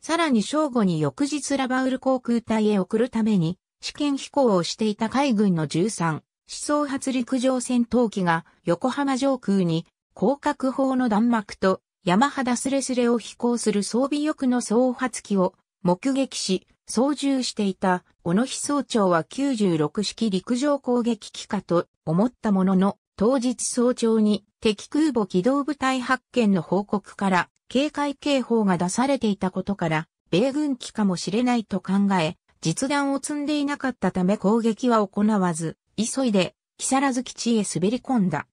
さらに正午に翌日ラバウル航空隊へ送るために試験飛行をしていた海軍の13、思想発陸上戦闘機が横浜上空に広角砲の弾幕と山肌スレスレを飛行する装備翼の総発機を目撃し、操縦していた小野飛総長は96式陸上攻撃機下と思ったものの、当日早朝に敵空母機動部隊発見の報告から警戒警報が出されていたことから、米軍機かもしれないと考え、実弾を積んでいなかったため攻撃は行わず、急いで木更津基地へ滑り込んだ。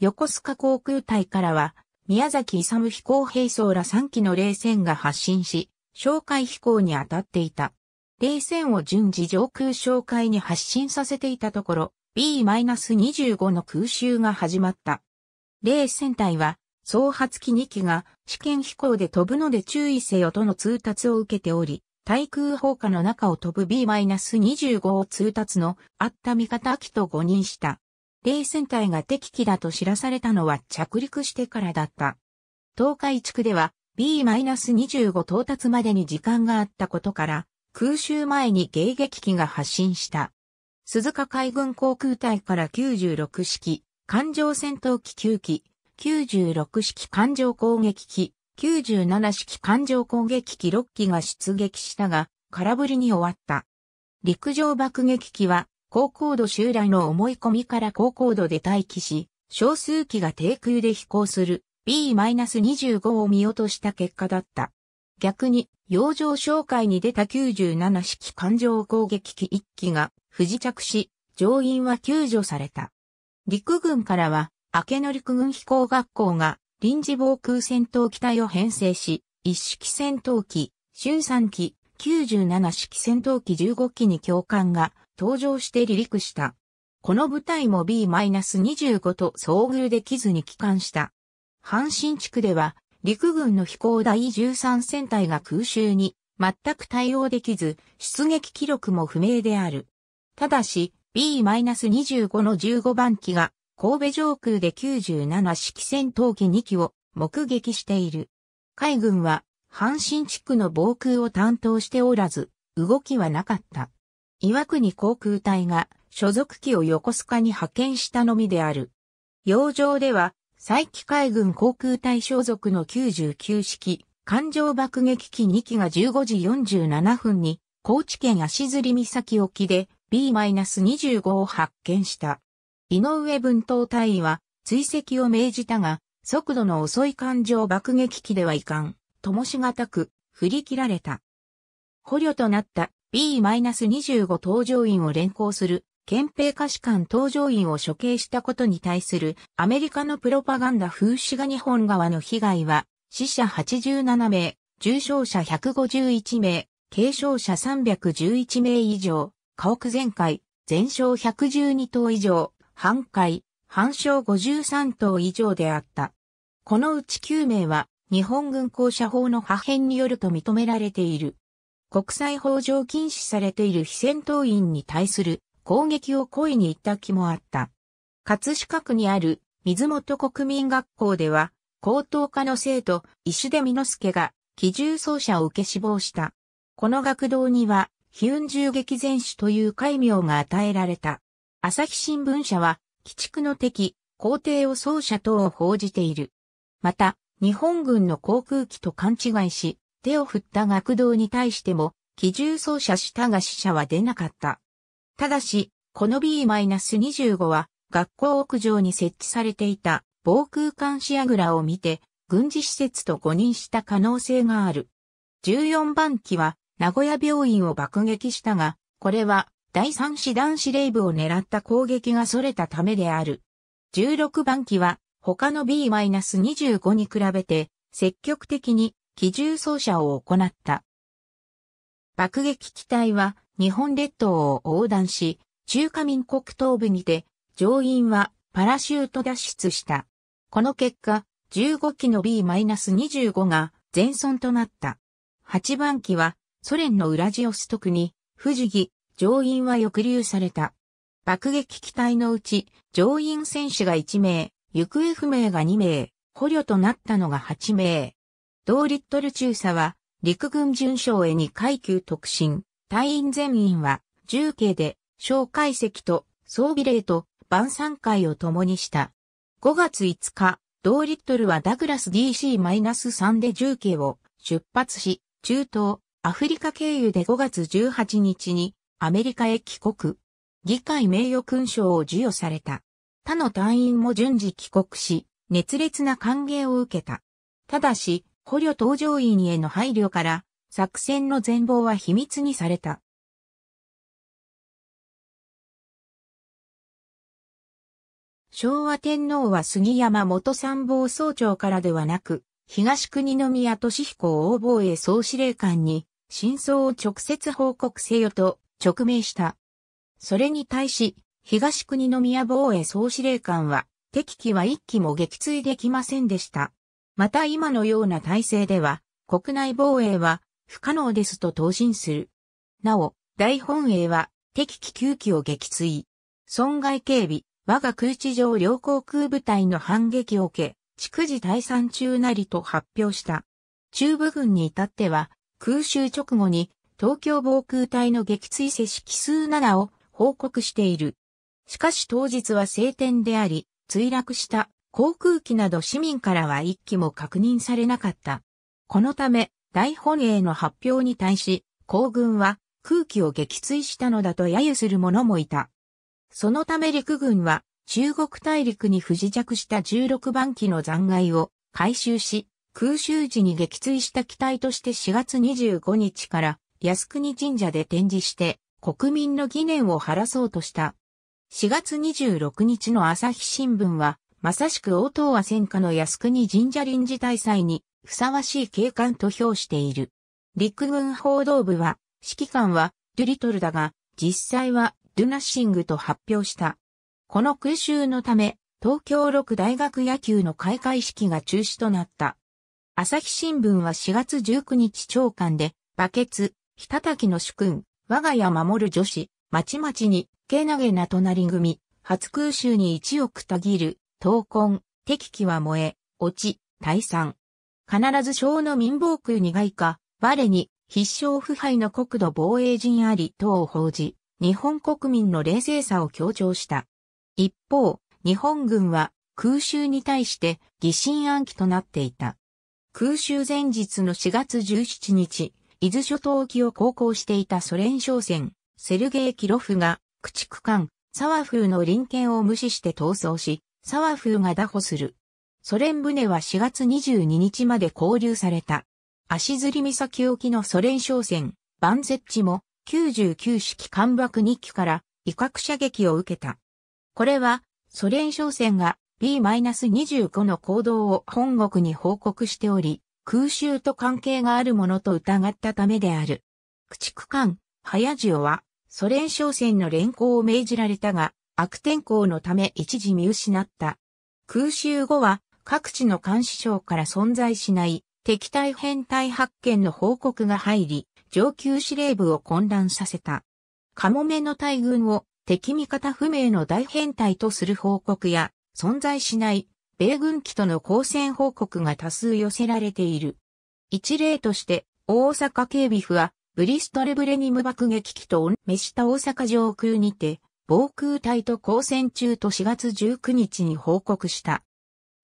横須賀航空隊からは、宮崎勇飛行兵装ら3機の冷戦が発進し、哨戒飛行に当たっていた。冷戦を順次上空哨戒に発進させていたところ、B-25 の空襲が始まった。0戦隊は、総発機2機が試験飛行で飛ぶので注意せよとの通達を受けており、対空砲火の中を飛ぶ B-25 を通達のあった味方機と誤認した。0戦隊が敵機だと知らされたのは着陸してからだった。東海地区では B-25 到達までに時間があったことから、空襲前に迎撃機が発進した。鈴鹿海軍航空隊から96式、艦上戦闘機9機、96式艦上攻撃機、97式艦上攻撃機6機が出撃したが、空振りに終わった。陸上爆撃機は、高高度襲来の思い込みから高高度で待機し、少数機が低空で飛行する B-25 を見落とした結果だった。逆に洋上商会に出た97式艦上攻撃機1機が不時着し、乗員は救助された。陸軍からは、明野陸軍飛行学校が臨時防空戦闘機隊を編成し、一式戦闘機、春3機、97式戦闘機15機に教官が登場して離陸した。この部隊も B-25 と遭遇できずに帰還した。阪神地区では陸軍の飛行第13戦隊が空襲に全く対応できず、出撃記録も不明である。ただし、B-25 の15番機が神戸上空で97式戦闘機2機を目撃している。海軍は阪神地区の防空を担当しておらず、動きはなかった。岩国航空隊が所属機を横須賀に派遣したのみである。洋上では佐伯海軍航空隊所属の99式、艦上爆撃機2機が15時47分に、高知県足摺岬沖で B-25 を発見した。井上文頭隊員は追跡を命じたが、速度の遅い艦上爆撃機ではいかん、ともしがたく、振り切られた。捕虜となった B-25 搭乗員を連行する憲兵歌士官搭乗員を処刑したことに対するアメリカのプロパガンダ風刺が日本側の被害は死者87名、重傷者151名、軽傷者311名以上、家屋全壊、全焼112棟以上、半壊、半傷53棟以上であった。このうち9名は日本軍校舎法の破片によると認められている。国際法上禁止されている非戦闘員に対する攻撃を故意に行った気もあった。葛飾区にある水元国民学校では、高等科の生徒、石出美之助が、機銃奏者を受け死亡した。この学童には、ヒュン銃撃前手という戒名が与えられた。朝日新聞社は、鬼畜の敵、皇帝を奏者等を報じている。また、日本軍の航空機と勘違いし、手を振った学童に対しても、機銃奏者したが死者は出なかった。ただし、この B-25 は学校屋上に設置されていた防空監視櫓を見て軍事施設と誤認した可能性がある。14番機は名古屋病院を爆撃したが、これは第三師団司令部を狙った攻撃が逸れたためである。16番機は他の B-25 に比べて積極的に機銃操作を行った。爆撃機体は日本列島を横断し、中華民国東部にて、乗員はパラシュート脱出した。この結果、15機の B-25 が全損となった。8番機はソ連のウラジオストクに、富士乗員は抑留された。爆撃機体のうち、乗員選手が1名、行方不明が2名、捕虜となったのが8名。同リットル中佐は、陸軍巡将へに階級特進。隊員全員は、重慶で、蒋介石と、総備令と、晩餐会を共にした。5月5日、同リットルはダグラス DC-3 で重慶を出発し、中東、アフリカ経由で5月18日にアメリカへ帰国。議会名誉勲章を授与された。他の隊員も順次帰国し、熱烈な歓迎を受けた。ただし、捕虜搭乗員への配慮から、作戦の全貌は秘密にされた。昭和天皇は杉山元参謀総長からではなく、東国宮俊彦王防衛総司令官に、真相を直接報告せよと直命した。それに対し、東国宮防衛総司令官は、敵機は一機も撃墜できませんでした。また今のような体制では、国内防衛は不可能ですと答申する。なお、大本営は敵機球機を撃墜。損害警備、我が空地上両航空部隊の反撃を受け、逐次退散中なりと発表した。中部軍に至っては、空襲直後に東京防空隊の撃墜接種奇数7を報告している。しかし当日は晴天であり、墜落した航空機など市民からは一機も確認されなかった。このため、大本営の発表に対し、皇軍は空気を撃墜したのだと揶揄する者もいた。そのため陸軍は中国大陸に不時着した16番機の残骸を回収し、空襲時に撃墜した機体として4月25日から靖国神社で展示して国民の疑念を晴らそうとした。4月26日の朝日新聞は、まさしく応答は戦火の靖国神社臨時大祭にふさわしい警官と評している。陸軍報道部は、指揮官はドゥリトルだが、実際はドゥナッシングと発表した。この空襲のため、東京六大学野球の開会式が中止となった。朝日新聞は4月19日長官で、バケツ、ひたたきの主君、我が家守る女子、まちまちに、けなげな隣組、初空襲に一億たぎる、闘魂、敵機は燃え、落ち、退散。必ず小の民防空に外か、我に、必勝腐敗の国土防衛陣あり等を報じ、日本国民の冷静さを強調した。一方、日本軍は空襲に対して疑心暗鬼となっていた。空襲前日の4月17日、伊豆諸島沖を航行していたソ連商船、セルゲイ・キロフが、駆逐艦、サワフーの臨検を無視して逃走し、サワフーが拿捕する。ソ連船は4月22日まで交流された。足摺岬沖のソ連商船、バンゼッチも99式艦爆2機から威嚇射撃を受けた。これはソ連商船が B-25 の行動を本国に報告しており、空襲と関係があるものと疑ったためである。駆逐艦、早オはソ連商船の連行を命じられたが、悪天候のため一時見失った。空襲後は各地の監視省から存在しない敵対変態発見の報告が入り、上級司令部を混乱させた。カモメの大群を敵味方不明の大変態とする報告や、存在しない米軍機との交戦報告が多数寄せられている。一例として、大阪警備府は、ブリストルブレニム爆撃機とした大阪上空にて、防空隊と交戦中と4月19日に報告した。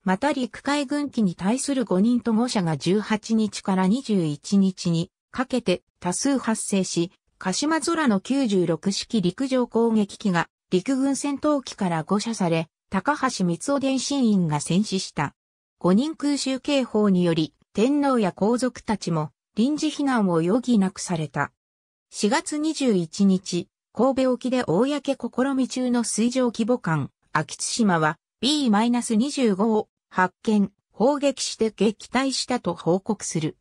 また陸海軍機に対する5人と5社が18日から21日にかけて多数発生し、鹿島空の96式陸上攻撃機が陸軍戦闘機から誤射され、高橋光尾電信員が戦死した。5人空襲警報により、天皇や皇族たちも臨時避難を余儀なくされた。4月21日、神戸沖で公試み中の水上規模艦、秋津島は B-25 を発見、砲撃して撃退したと報告する。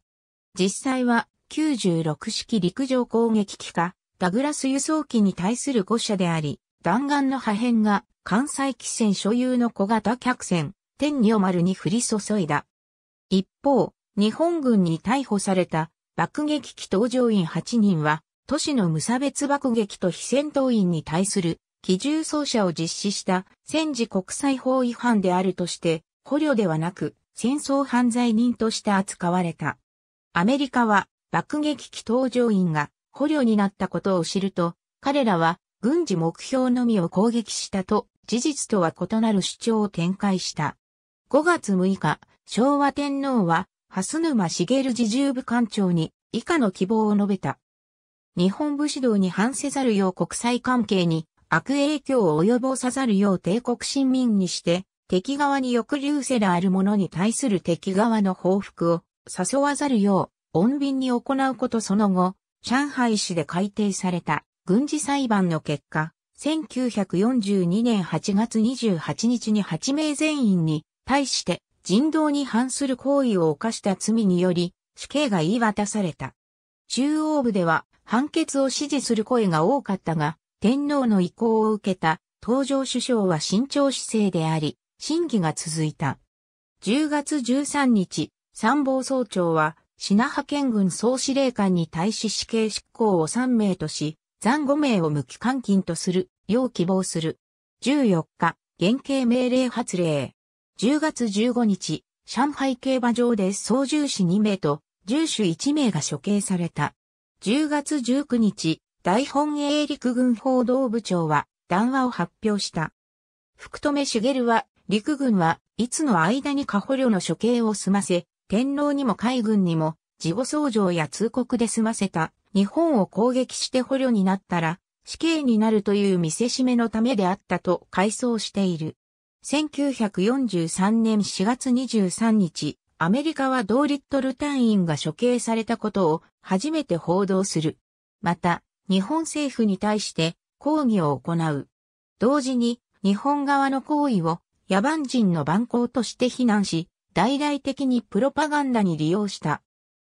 実際は96式陸上攻撃機か、ダグラス輸送機に対する誤射であり、弾丸の破片が関西機船所有の小型客船、天女丸に降り注いだ。一方、日本軍に逮捕された爆撃機搭乗員8人は、都市の無差別爆撃と非戦闘員に対する機銃掃射を実施した戦時国際法違反であるとして、捕虜ではなく戦争犯罪人として扱われた。アメリカは爆撃機搭乗員が捕虜になったことを知ると、彼らは軍事目標のみを攻撃したと、事実とは異なる主張を展開した。5月6日、昭和天皇は、蓮沼茂自重部官長に以下の希望を述べた。日本武士道に反せざるよう国際関係に悪影響を及ぼさざるよう帝国臣民にして、敵側に抑留せらある者に対する敵側の報復を誘わざるよう、穏便に行うことその後、上海市で改定された 軍事裁判の結果、1942年8月28日に8名全員に対して人道に反する行為を犯した罪により死刑が言い渡された。中央部では判決を支持する声が多かったが、天皇の意向を受けた、東条首相は慎重姿勢であり、審議が続いた。10月13日、参謀総長は、品派遣軍総司令官に対し死刑執行を3名とし、残5名を無期監禁とする、よう希望する。14日、原刑命令発令。10月15日、上海競馬場で操縦士2名と、重手1名が処刑された。10月19日、大本営陸軍報道部長は談話を発表した。福留茂は、陸軍はいつの間にか捕虜の処刑を済ませ、天皇にも海軍にも、事後相乗や通告で済ませた、日本を攻撃して捕虜になったら、死刑になるという見せしめのためであったと回想している。1943年4月23日、アメリカは同リットル隊員が処刑されたことを初めて報道する。また、日本政府に対して抗議を行う。同時に日本側の行為を野蛮人の蛮行として非難し、大々的にプロパガンダに利用した。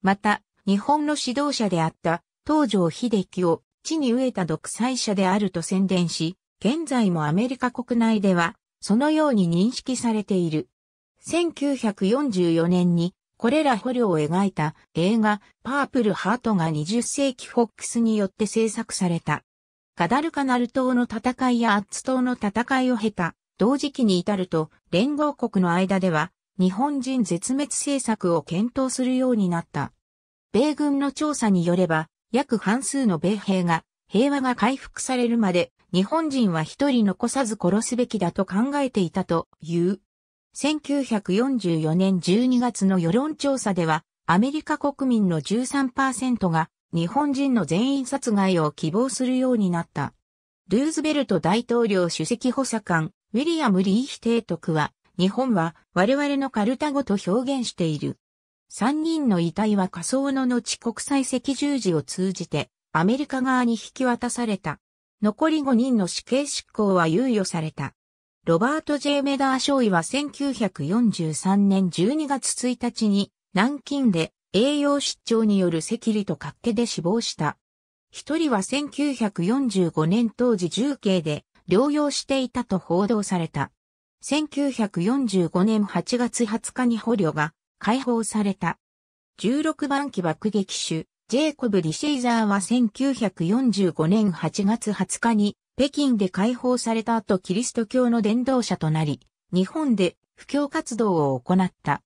また、日本の指導者であった東条秀樹を地に植えた独裁者であると宣伝し、現在もアメリカ国内ではそのように認識されている。1944年にこれら捕虜を描いた映画パープルハートが20世紀フォックスによって制作された。ガダルカナル島の戦いやアッツ島の戦いを経た同時期に至ると連合国の間では日本人絶滅政策を検討するようになった。米軍の調査によれば約半数の米兵が平和が回復されるまで日本人は一人残さず殺すべきだと考えていたという。1944年12月の世論調査では、アメリカ国民の13%が日本人の全員殺害を希望するようになった。ルーズベルト大統領主席補佐官、ウィリアム・リーヒ提督は、日本は我々のカルタゴと表現している。三人の遺体は仮想の後国際赤十字を通じてアメリカ側に引き渡された。残り五人の死刑執行は猶予された。ロバート・ジェ J・ メダー少尉は1943年12月1日に南京で栄養失調による赤痢と滑気で死亡した。一人は1945年当時重慶で療養していたと報道された。1945年8月20日に捕虜が解放された。16番機爆撃手、ジェイコブ・リシェイザーは1945年8月20日に北京で解放された後キリスト教の伝道者となり、日本で布教活動を行った。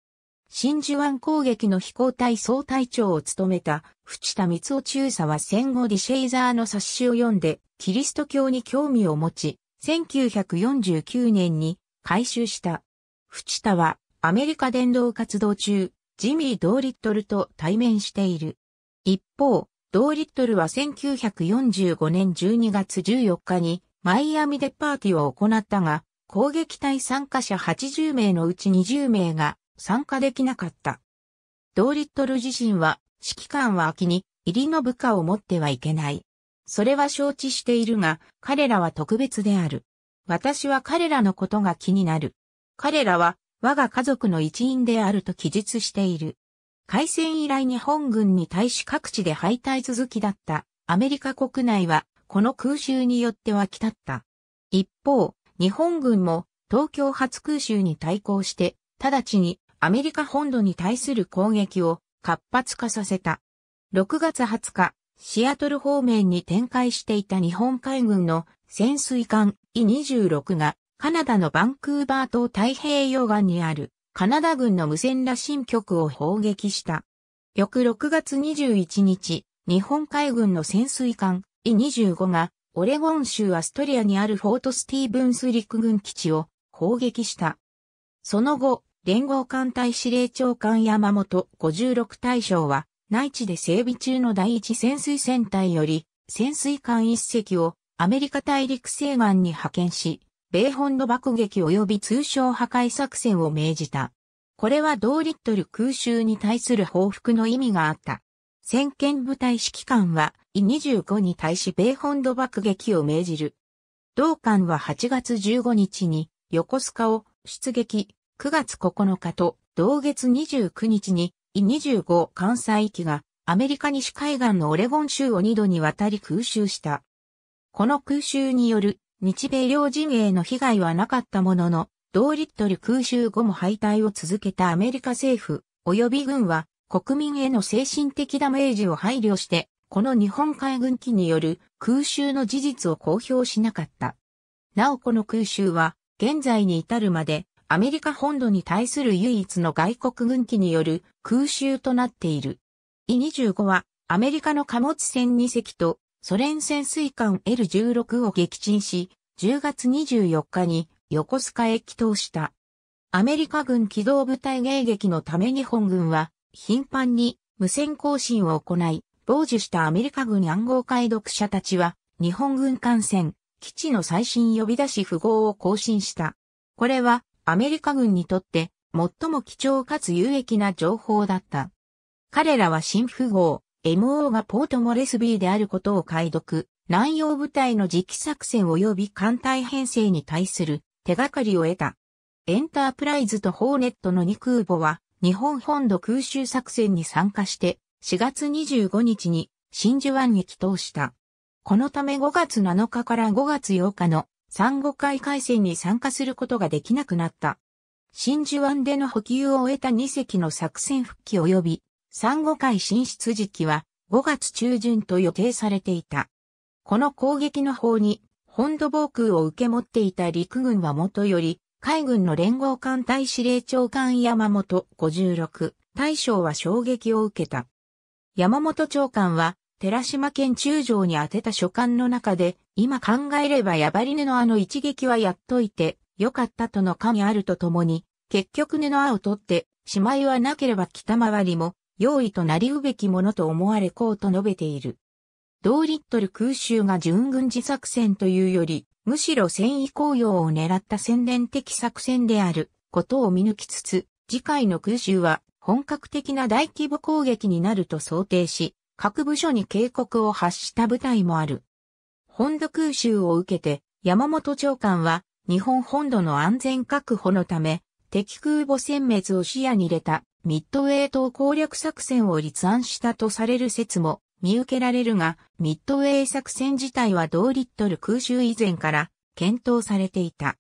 真珠湾攻撃の飛行隊総隊長を務めた淵田光雄中佐は戦後ディシェイザーの冊子を読んで、キリスト教に興味を持ち、1949年に改修した。淵田はアメリカ伝道活動中、ジミー・ドーリットルと対面している。一方、ドーリットルは1945年12月14日にマイアミでパーティーを行ったが、攻撃隊参加者80名のうち20名が参加できなかった。ドーリットル自身は、指揮官は秋に入りの部下を持ってはいけない。それは承知しているが、彼らは特別である。私は彼らのことが気になる。彼らは我が家族の一員であると記述している。開戦以来日本軍に対し各地で敗退続きだったアメリカ国内はこの空襲によって沸き立った。一方、日本軍も東京初空襲に対抗して直ちにアメリカ本土に対する攻撃を活発化させた。6月20日、シアトル方面に展開していた日本海軍の潜水艦 E26 がカナダのバンクーバー島太平洋岸にあるカナダ軍の無線羅針局を砲撃した。翌6月21日、日本海軍の潜水艦 E25 がオレゴン州アストリアにあるフォートスティーブンス陸軍基地を砲撃した。その後、連合艦隊司令長官山本56大将は、内地で整備中の第一潜水戦隊より、潜水艦一隻をアメリカ大陸西岸に派遣し、米本土爆撃及び通商破壊作戦を命じた。これは同リットル空襲に対する報復の意味があった。先見部隊指揮官は、e 25に対し米本土爆撃を命じる。同官は8月15日に横須賀を出撃、9月9日と同月29日に e 25関西域がアメリカ西海岸のオレゴン州を2度にわたり空襲した。この空襲による日米両陣営の被害はなかったものの、同リットル空襲後も敗退を続けたアメリカ政府及び軍は国民への精神的ダメージを配慮して、この日本海軍機による空襲の事実を公表しなかった。なおこの空襲は現在に至るまでアメリカ本土に対する唯一の外国軍機による空襲となっている。E25 はアメリカの貨物船2隻とソ連潜水艦 L16 を撃沈し、10月24日に横須賀へ帰投した。アメリカ軍機動部隊迎撃のため日本軍は頻繁に無線更新を行い、傍受したアメリカ軍暗号解読者たちは日本軍艦船、基地の最新呼び出し符号を更新した。これはアメリカ軍にとって最も貴重かつ有益な情報だった。彼らは新符号、MO がポートモレスビーであることを解読、南洋部隊の次期作戦及び艦隊編成に対する手がかりを得た。エンタープライズとホーネットの2空母は日本本土空襲作戦に参加して4月25日に真珠湾に帰投した。このため5月7日から5月8日の産後海海戦に参加することができなくなった。真珠湾での補給を終えた2隻の作戦復帰及び産後会進出時期は5月中旬と予定されていた。この攻撃の方に本土防空を受け持っていた陸軍はもとより、海軍の連合艦隊司令長官山本56、大将は衝撃を受けた。山本長官は、寺島県中将に宛てた書簡の中で、今考えればやばり根のあの一撃はやっといて、よかったとの神あるとともに、結局根のあを取って、しまいはなければ北回りも、用意となりうべきものと思われこうと述べている。同リットル空襲が準軍事作戦というより、むしろ戦意高揚を狙った宣伝的作戦であることを見抜きつつ、次回の空襲は本格的な大規模攻撃になると想定し、各部署に警告を発した部隊もある。本土空襲を受けて、山本長官は、日本本土の安全確保のため、敵空母殲滅を視野に入れたミッドウェー島攻略作戦を立案したとされる説も見受けられるが、ミッドウェー作戦自体は同リットル空襲以前から検討されていた。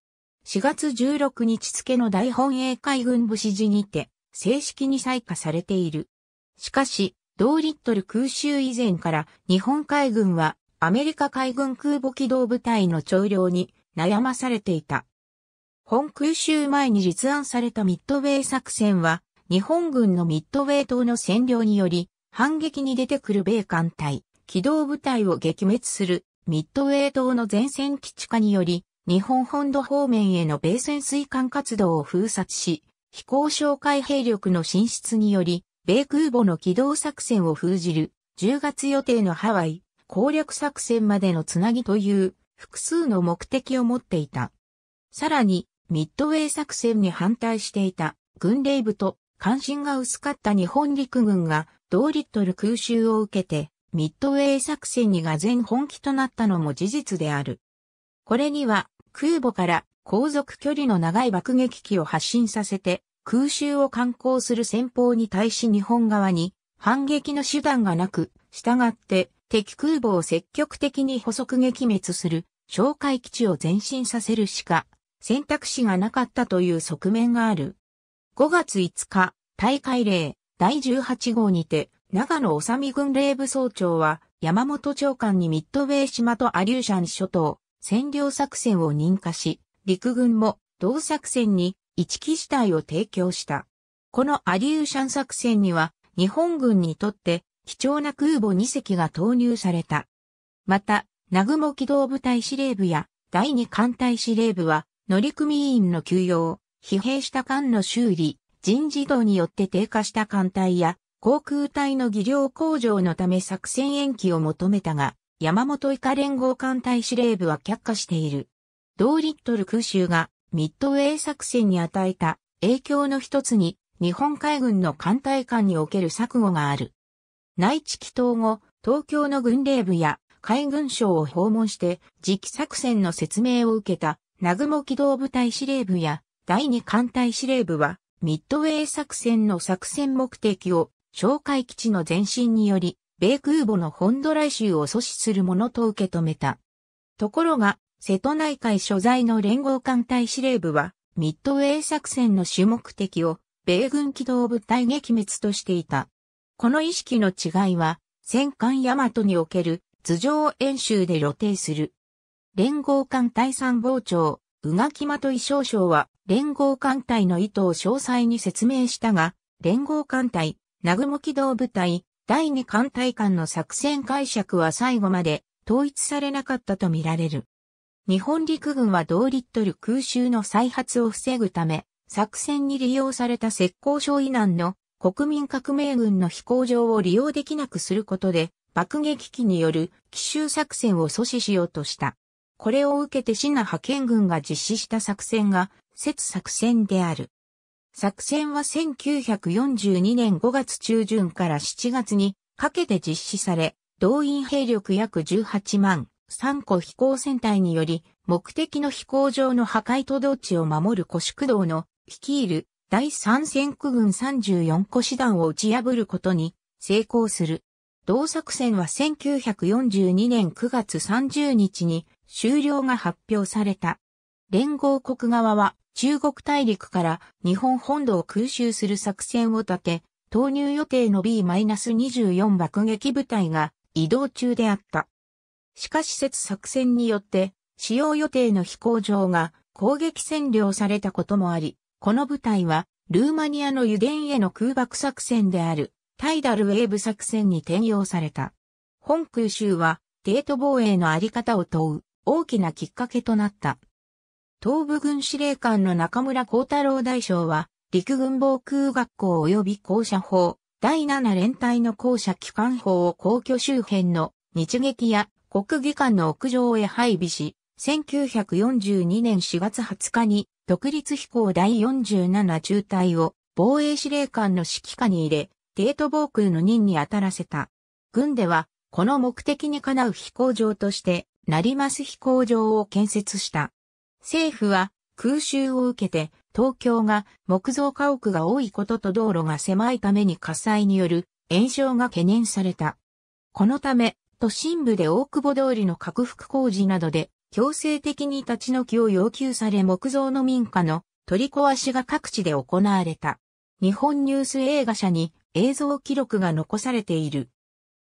4月16日付の大本営海軍部指示にて正式に採火されている。しかし、同リットル空襲以前から日本海軍はアメリカ海軍空母機動部隊の徴量に悩まされていた。本空襲前に立案されたミッドウェー作戦は日本軍のミッドウェイ島の占領により、反撃に出てくる米艦隊、機動部隊を撃滅するミッドウェイ島の前線基地化により、日本本土方面への米潜水艦活動を封殺し、飛行哨戒兵力の進出により、米空母の機動作戦を封じる、10月予定のハワイ攻略作戦までのつなぎという複数の目的を持っていた。さらに、ミッドウェイ作戦に反対していた軍令部と関心が薄かった日本陸軍が同リットル空襲を受けてミッドウェー作戦にが全本気となったのも事実である。これには空母から航続距離の長い爆撃機を発進させて空襲を敢行する戦法に対し日本側に反撃の手段がなく、従って敵空母を積極的に捕捉撃滅する哨戒基地を前進させるしか選択肢がなかったという側面がある。5月5日、大会令第18号にて、長野治美軍令部総長は、山本長官にミッドウェー島とアリューシャン諸島、占領作戦を認可し、陸軍も同作戦に一機死体を提供した。このアリューシャン作戦には、日本軍にとって貴重な空母2隻が投入された。また、南雲機動部隊司令部や第2艦隊司令部は、乗組員の休養、疲弊した艦の修理、人事等によって低下した艦隊や、航空隊の技量向上のため作戦延期を求めたが、山本以下連合艦隊司令部は却下している。同リットル空襲がミッドウェイ作戦に与えた影響の一つに、日本海軍の艦隊艦における錯誤がある。内地祈祷後、東京の軍令部や海軍省を訪問して、次期作戦の説明を受けた、南雲機動部隊司令部や第2艦隊司令部は、ミッドウェー作戦の作戦目的を、哨戒基地の前進により、米空母の本土来襲を阻止するものと受け止めた。ところが、瀬戸内海所在の連合艦隊司令部は、ミッドウェー作戦の主目的を、米軍機動部隊撃滅としていた。この意識の違いは、戦艦ヤマトにおける頭上演習で露呈する。連合艦隊参謀長、宇垣間と衣装省は連合艦隊の意図を詳細に説明したが、連合艦隊、南雲機動部隊、第二艦隊間の作戦解釈は最後まで統一されなかったとみられる。日本陸軍は同リットル空襲の再発を防ぐため、作戦に利用された石膏省以南の国民革命軍の飛行場を利用できなくすることで、爆撃機による奇襲作戦を阻止しようとした。これを受けてシナ派遣軍が実施した作戦が、節作戦である。作戦は1942年5月中旬から7月にかけて実施され、動員兵力約18万3個飛行船隊により、目的の飛行場の破壊都道地を守る古宿道の率いる第3戦区軍34個師団を打ち破ることに成功する。同作戦は1942年9月30日に終了が発表された。連合国側は中国大陸から日本本土を空襲する作戦を立て、投入予定の B-24 爆撃部隊が移動中であった。しかし説作戦によって使用予定の飛行場が攻撃占領されたこともあり、この部隊はルーマニアの油田への空爆作戦であるタイダルウェーブ作戦に転用された。本空襲は、帝都防衛のあり方を問う、大きなきっかけとなった。東部軍司令官の中村光太郎大将は、陸軍防空学校及び校舎法、第7連隊の校舎機関法を皇居周辺の日劇や国技館の屋上へ配備し、1942年4月20日に独立飛行第47中隊を防衛司令官の指揮下に入れ、ゲート防空の任に当たらせた。軍では、この目的にかなう飛行場として、成増飛行場を建設した。政府は、空襲を受けて、東京が木造家屋が多いことと道路が狭いために火災による炎症が懸念された。このため、都心部で大久保通りの拡幅工事などで強制的に立ち退きを要求され木造の民家の取り壊しが各地で行われた。日本ニュース映画社に映像記録が残されている。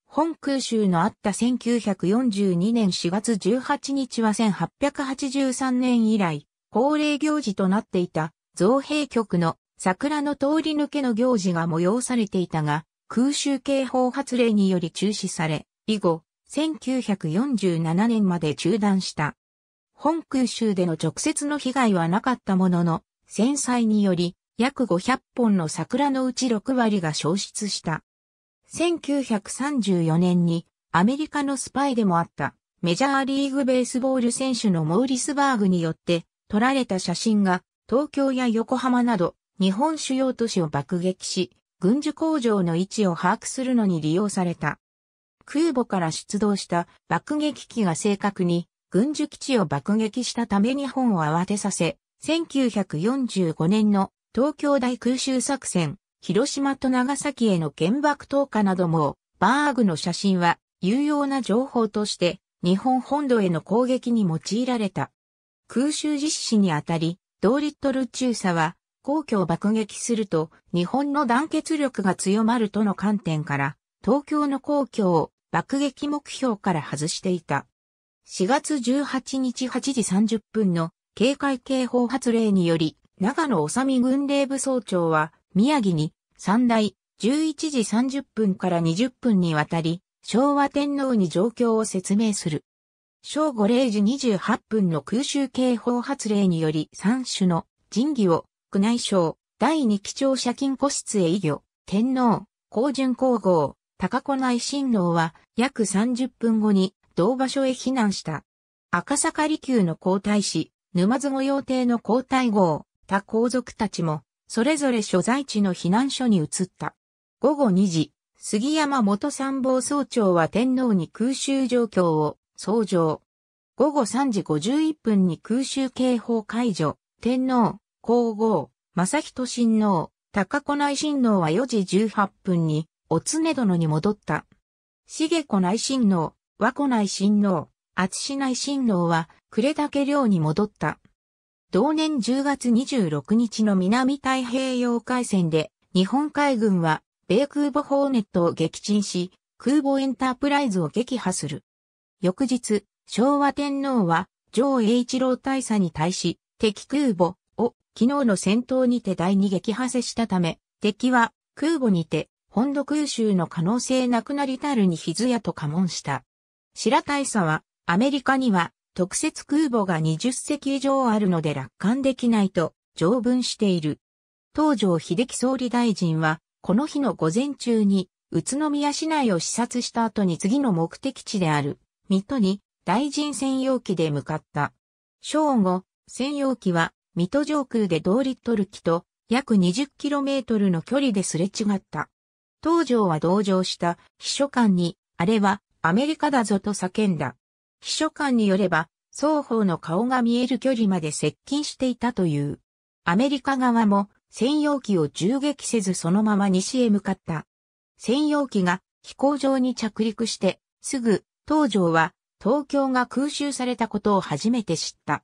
本空襲のあった1942年4月18日は1883年以来、恒例行事となっていた造幣局の桜の通り抜けの行事が催されていたが、空襲警報発令により中止され、以後、1947年まで中断した。本空襲での直接の被害はなかったものの、戦災により約500本の桜のうち6割が消失した。1934年にアメリカのスパイでもあったメジャーリーグベースボール選手のモーリスバーグによって撮られた写真が東京や横浜など日本主要都市を爆撃し軍需工場の位置を把握するのに利用された。空母から出動した爆撃機が正確に軍需基地を爆撃したため日本を慌てさせ、1945年の東京大空襲作戦、広島と長崎への原爆投下なども、バーグの写真は有用な情報として日本本土への攻撃に用いられた。空襲実施にあたり、ドーリットル中佐は、皇居を爆撃すると日本の団結力が強まるとの観点から、東京の皇居を爆撃目標から外していた。4月18日8時30分の警戒警報発令により、長野治美軍令部総長は、宮城に、三代、11時30分から20分にわたり、昭和天皇に状況を説明する。正午0時28分の空襲警報発令により三種の人儀を、宮内省、第二基調借金個室へ異行、天皇、高順皇后、高子内親王は約30分後に同場所へ避難した。赤坂離宮の皇太子、沼津御用邸の皇太后、た皇族たちも、それぞれ所在地の避難所に移った。午後2時、杉山元参謀総長は天皇に空襲状況を奏上。午後3時51分に空襲警報解除、天皇、皇后、正人親王、高子内親王は4時18分に、お常殿に戻った。重子内親王、和子内親王、厚内親王は、呉岳寮に戻った。同年10月26日の南太平洋海戦で、日本海軍は、米空母ホーネットを撃沈し、空母エンタープライズを撃破する。翌日、昭和天皇は、上栄一郎大佐に対し、敵空母を昨日の戦闘にて第二撃破せしたため、敵は空母にて本土空襲の可能性なくなりたるに日やと過問した。白大佐はアメリカには特設空母が20隻以上あるので楽観できないと条文している。東条秀樹総理大臣は、この日の午前中に、宇都宮市内を視察した後に次の目的地である、水戸に大臣専用機で向かった。正午、専用機は、水戸上空で同リットル機と約 20km の距離ですれ違った。東条は同乗した秘書官に、あれはアメリカだぞと叫んだ。秘書官によれば、双方の顔が見える距離まで接近していたという。アメリカ側も専用機を銃撃せずそのまま西へ向かった。専用機が飛行場に着陸して、すぐ、東条は東京が空襲されたことを初めて知った。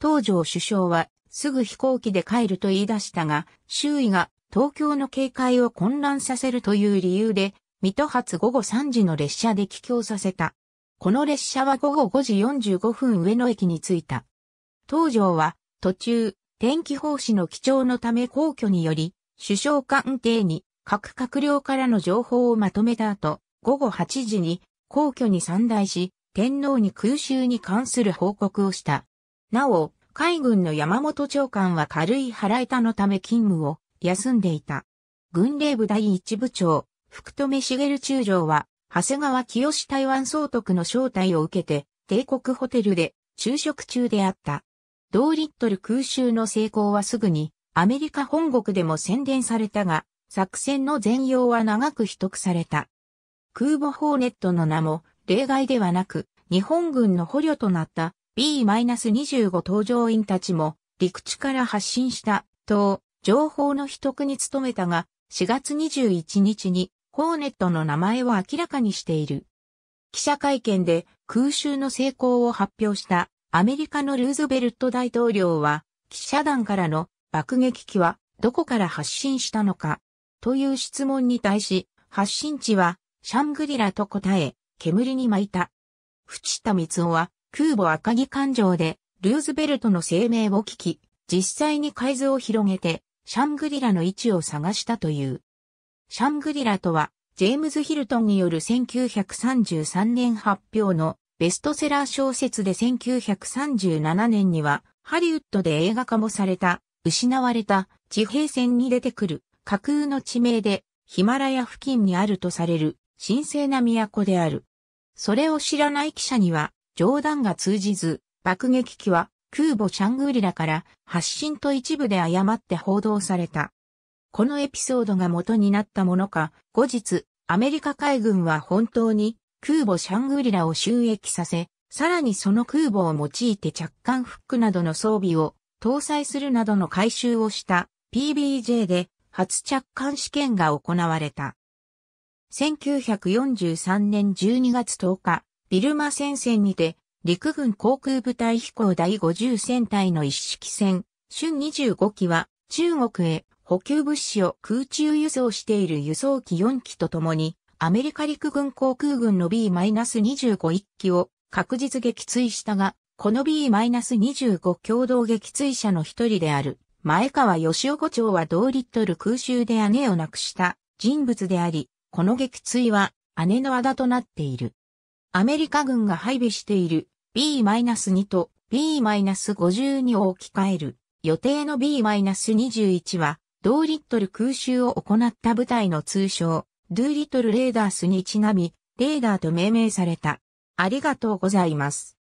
東条首相はすぐ飛行機で帰ると言い出したが、周囲が東京の警戒を混乱させるという理由で、水戸発午後3時の列車で帰京させた。この列車は午後5時45分上野駅に着いた。東条は途中、天気奉仕の基調のため皇居により、首相官邸に各閣僚からの情報をまとめた後、午後8時に皇居に参大し、天皇に空襲に関する報告をした。なお、海軍の山本長官は軽い腹痛のため勤務を休んでいた。軍令部第一部長、福留茂中将は長谷川清台湾総督の招待を受けて、帝国ホテルで昼食中であった。同リットル空襲の成功はすぐに、アメリカ本国でも宣伝されたが、作戦の全容は長く秘匿された。空母ホーネットの名も例外ではなく、日本軍の捕虜となった B-25 搭乗員たちも陸地から発信した、と、情報の秘匿に努めたが、4月21日にホーネットの名前を明らかにしている。記者会見で空襲の成功を発表したアメリカのルーズベルト大統領は、記者団からの爆撃機はどこから発信したのかという質問に対し、発信地はシャングリラと答え、煙に巻いた。淵田光夫は空母赤城艦上でルーズベルトの声明を聞き、実際に海図を広げてシャングリラの位置を探したという。シャングリラとは、ジェームズ・ヒルトンによる1933年発表のベストセラー小説で1937年には、ハリウッドで映画化もされた、失われた地平線に出てくる架空の地名で、ヒマラヤ付近にあるとされる神聖な都である。それを知らない記者には、冗談が通じず、爆撃機は空母シャングリラから発信と一部で誤って報道された。このエピソードが元になったものか、後日、アメリカ海軍は本当に空母シャングリラを収益させ、さらにその空母を用いて着艦フックなどの装備を搭載するなどの回収をした PBJ で初着艦試験が行われた。1943年12月10日、ビルマ戦線にて陸軍航空部隊飛行第50戦隊の一式戦、春25機は中国へ補給物資を空中輸送している輸送機4機とともに、アメリカ陸軍航空軍の B-25 機を確実撃墜したが、この B-25 共同撃墜者の一人である、前川義雄五長は同リットル空襲で姉を亡くした人物であり、この撃墜は姉の仇となっている。アメリカ軍が配備している B-2 と B-52 を置き換える予定の B-21 はドーリットル空襲を行った部隊の通称、ドゥーリトルレーダースにちなみ、レーダーと命名された。ありがとうございます。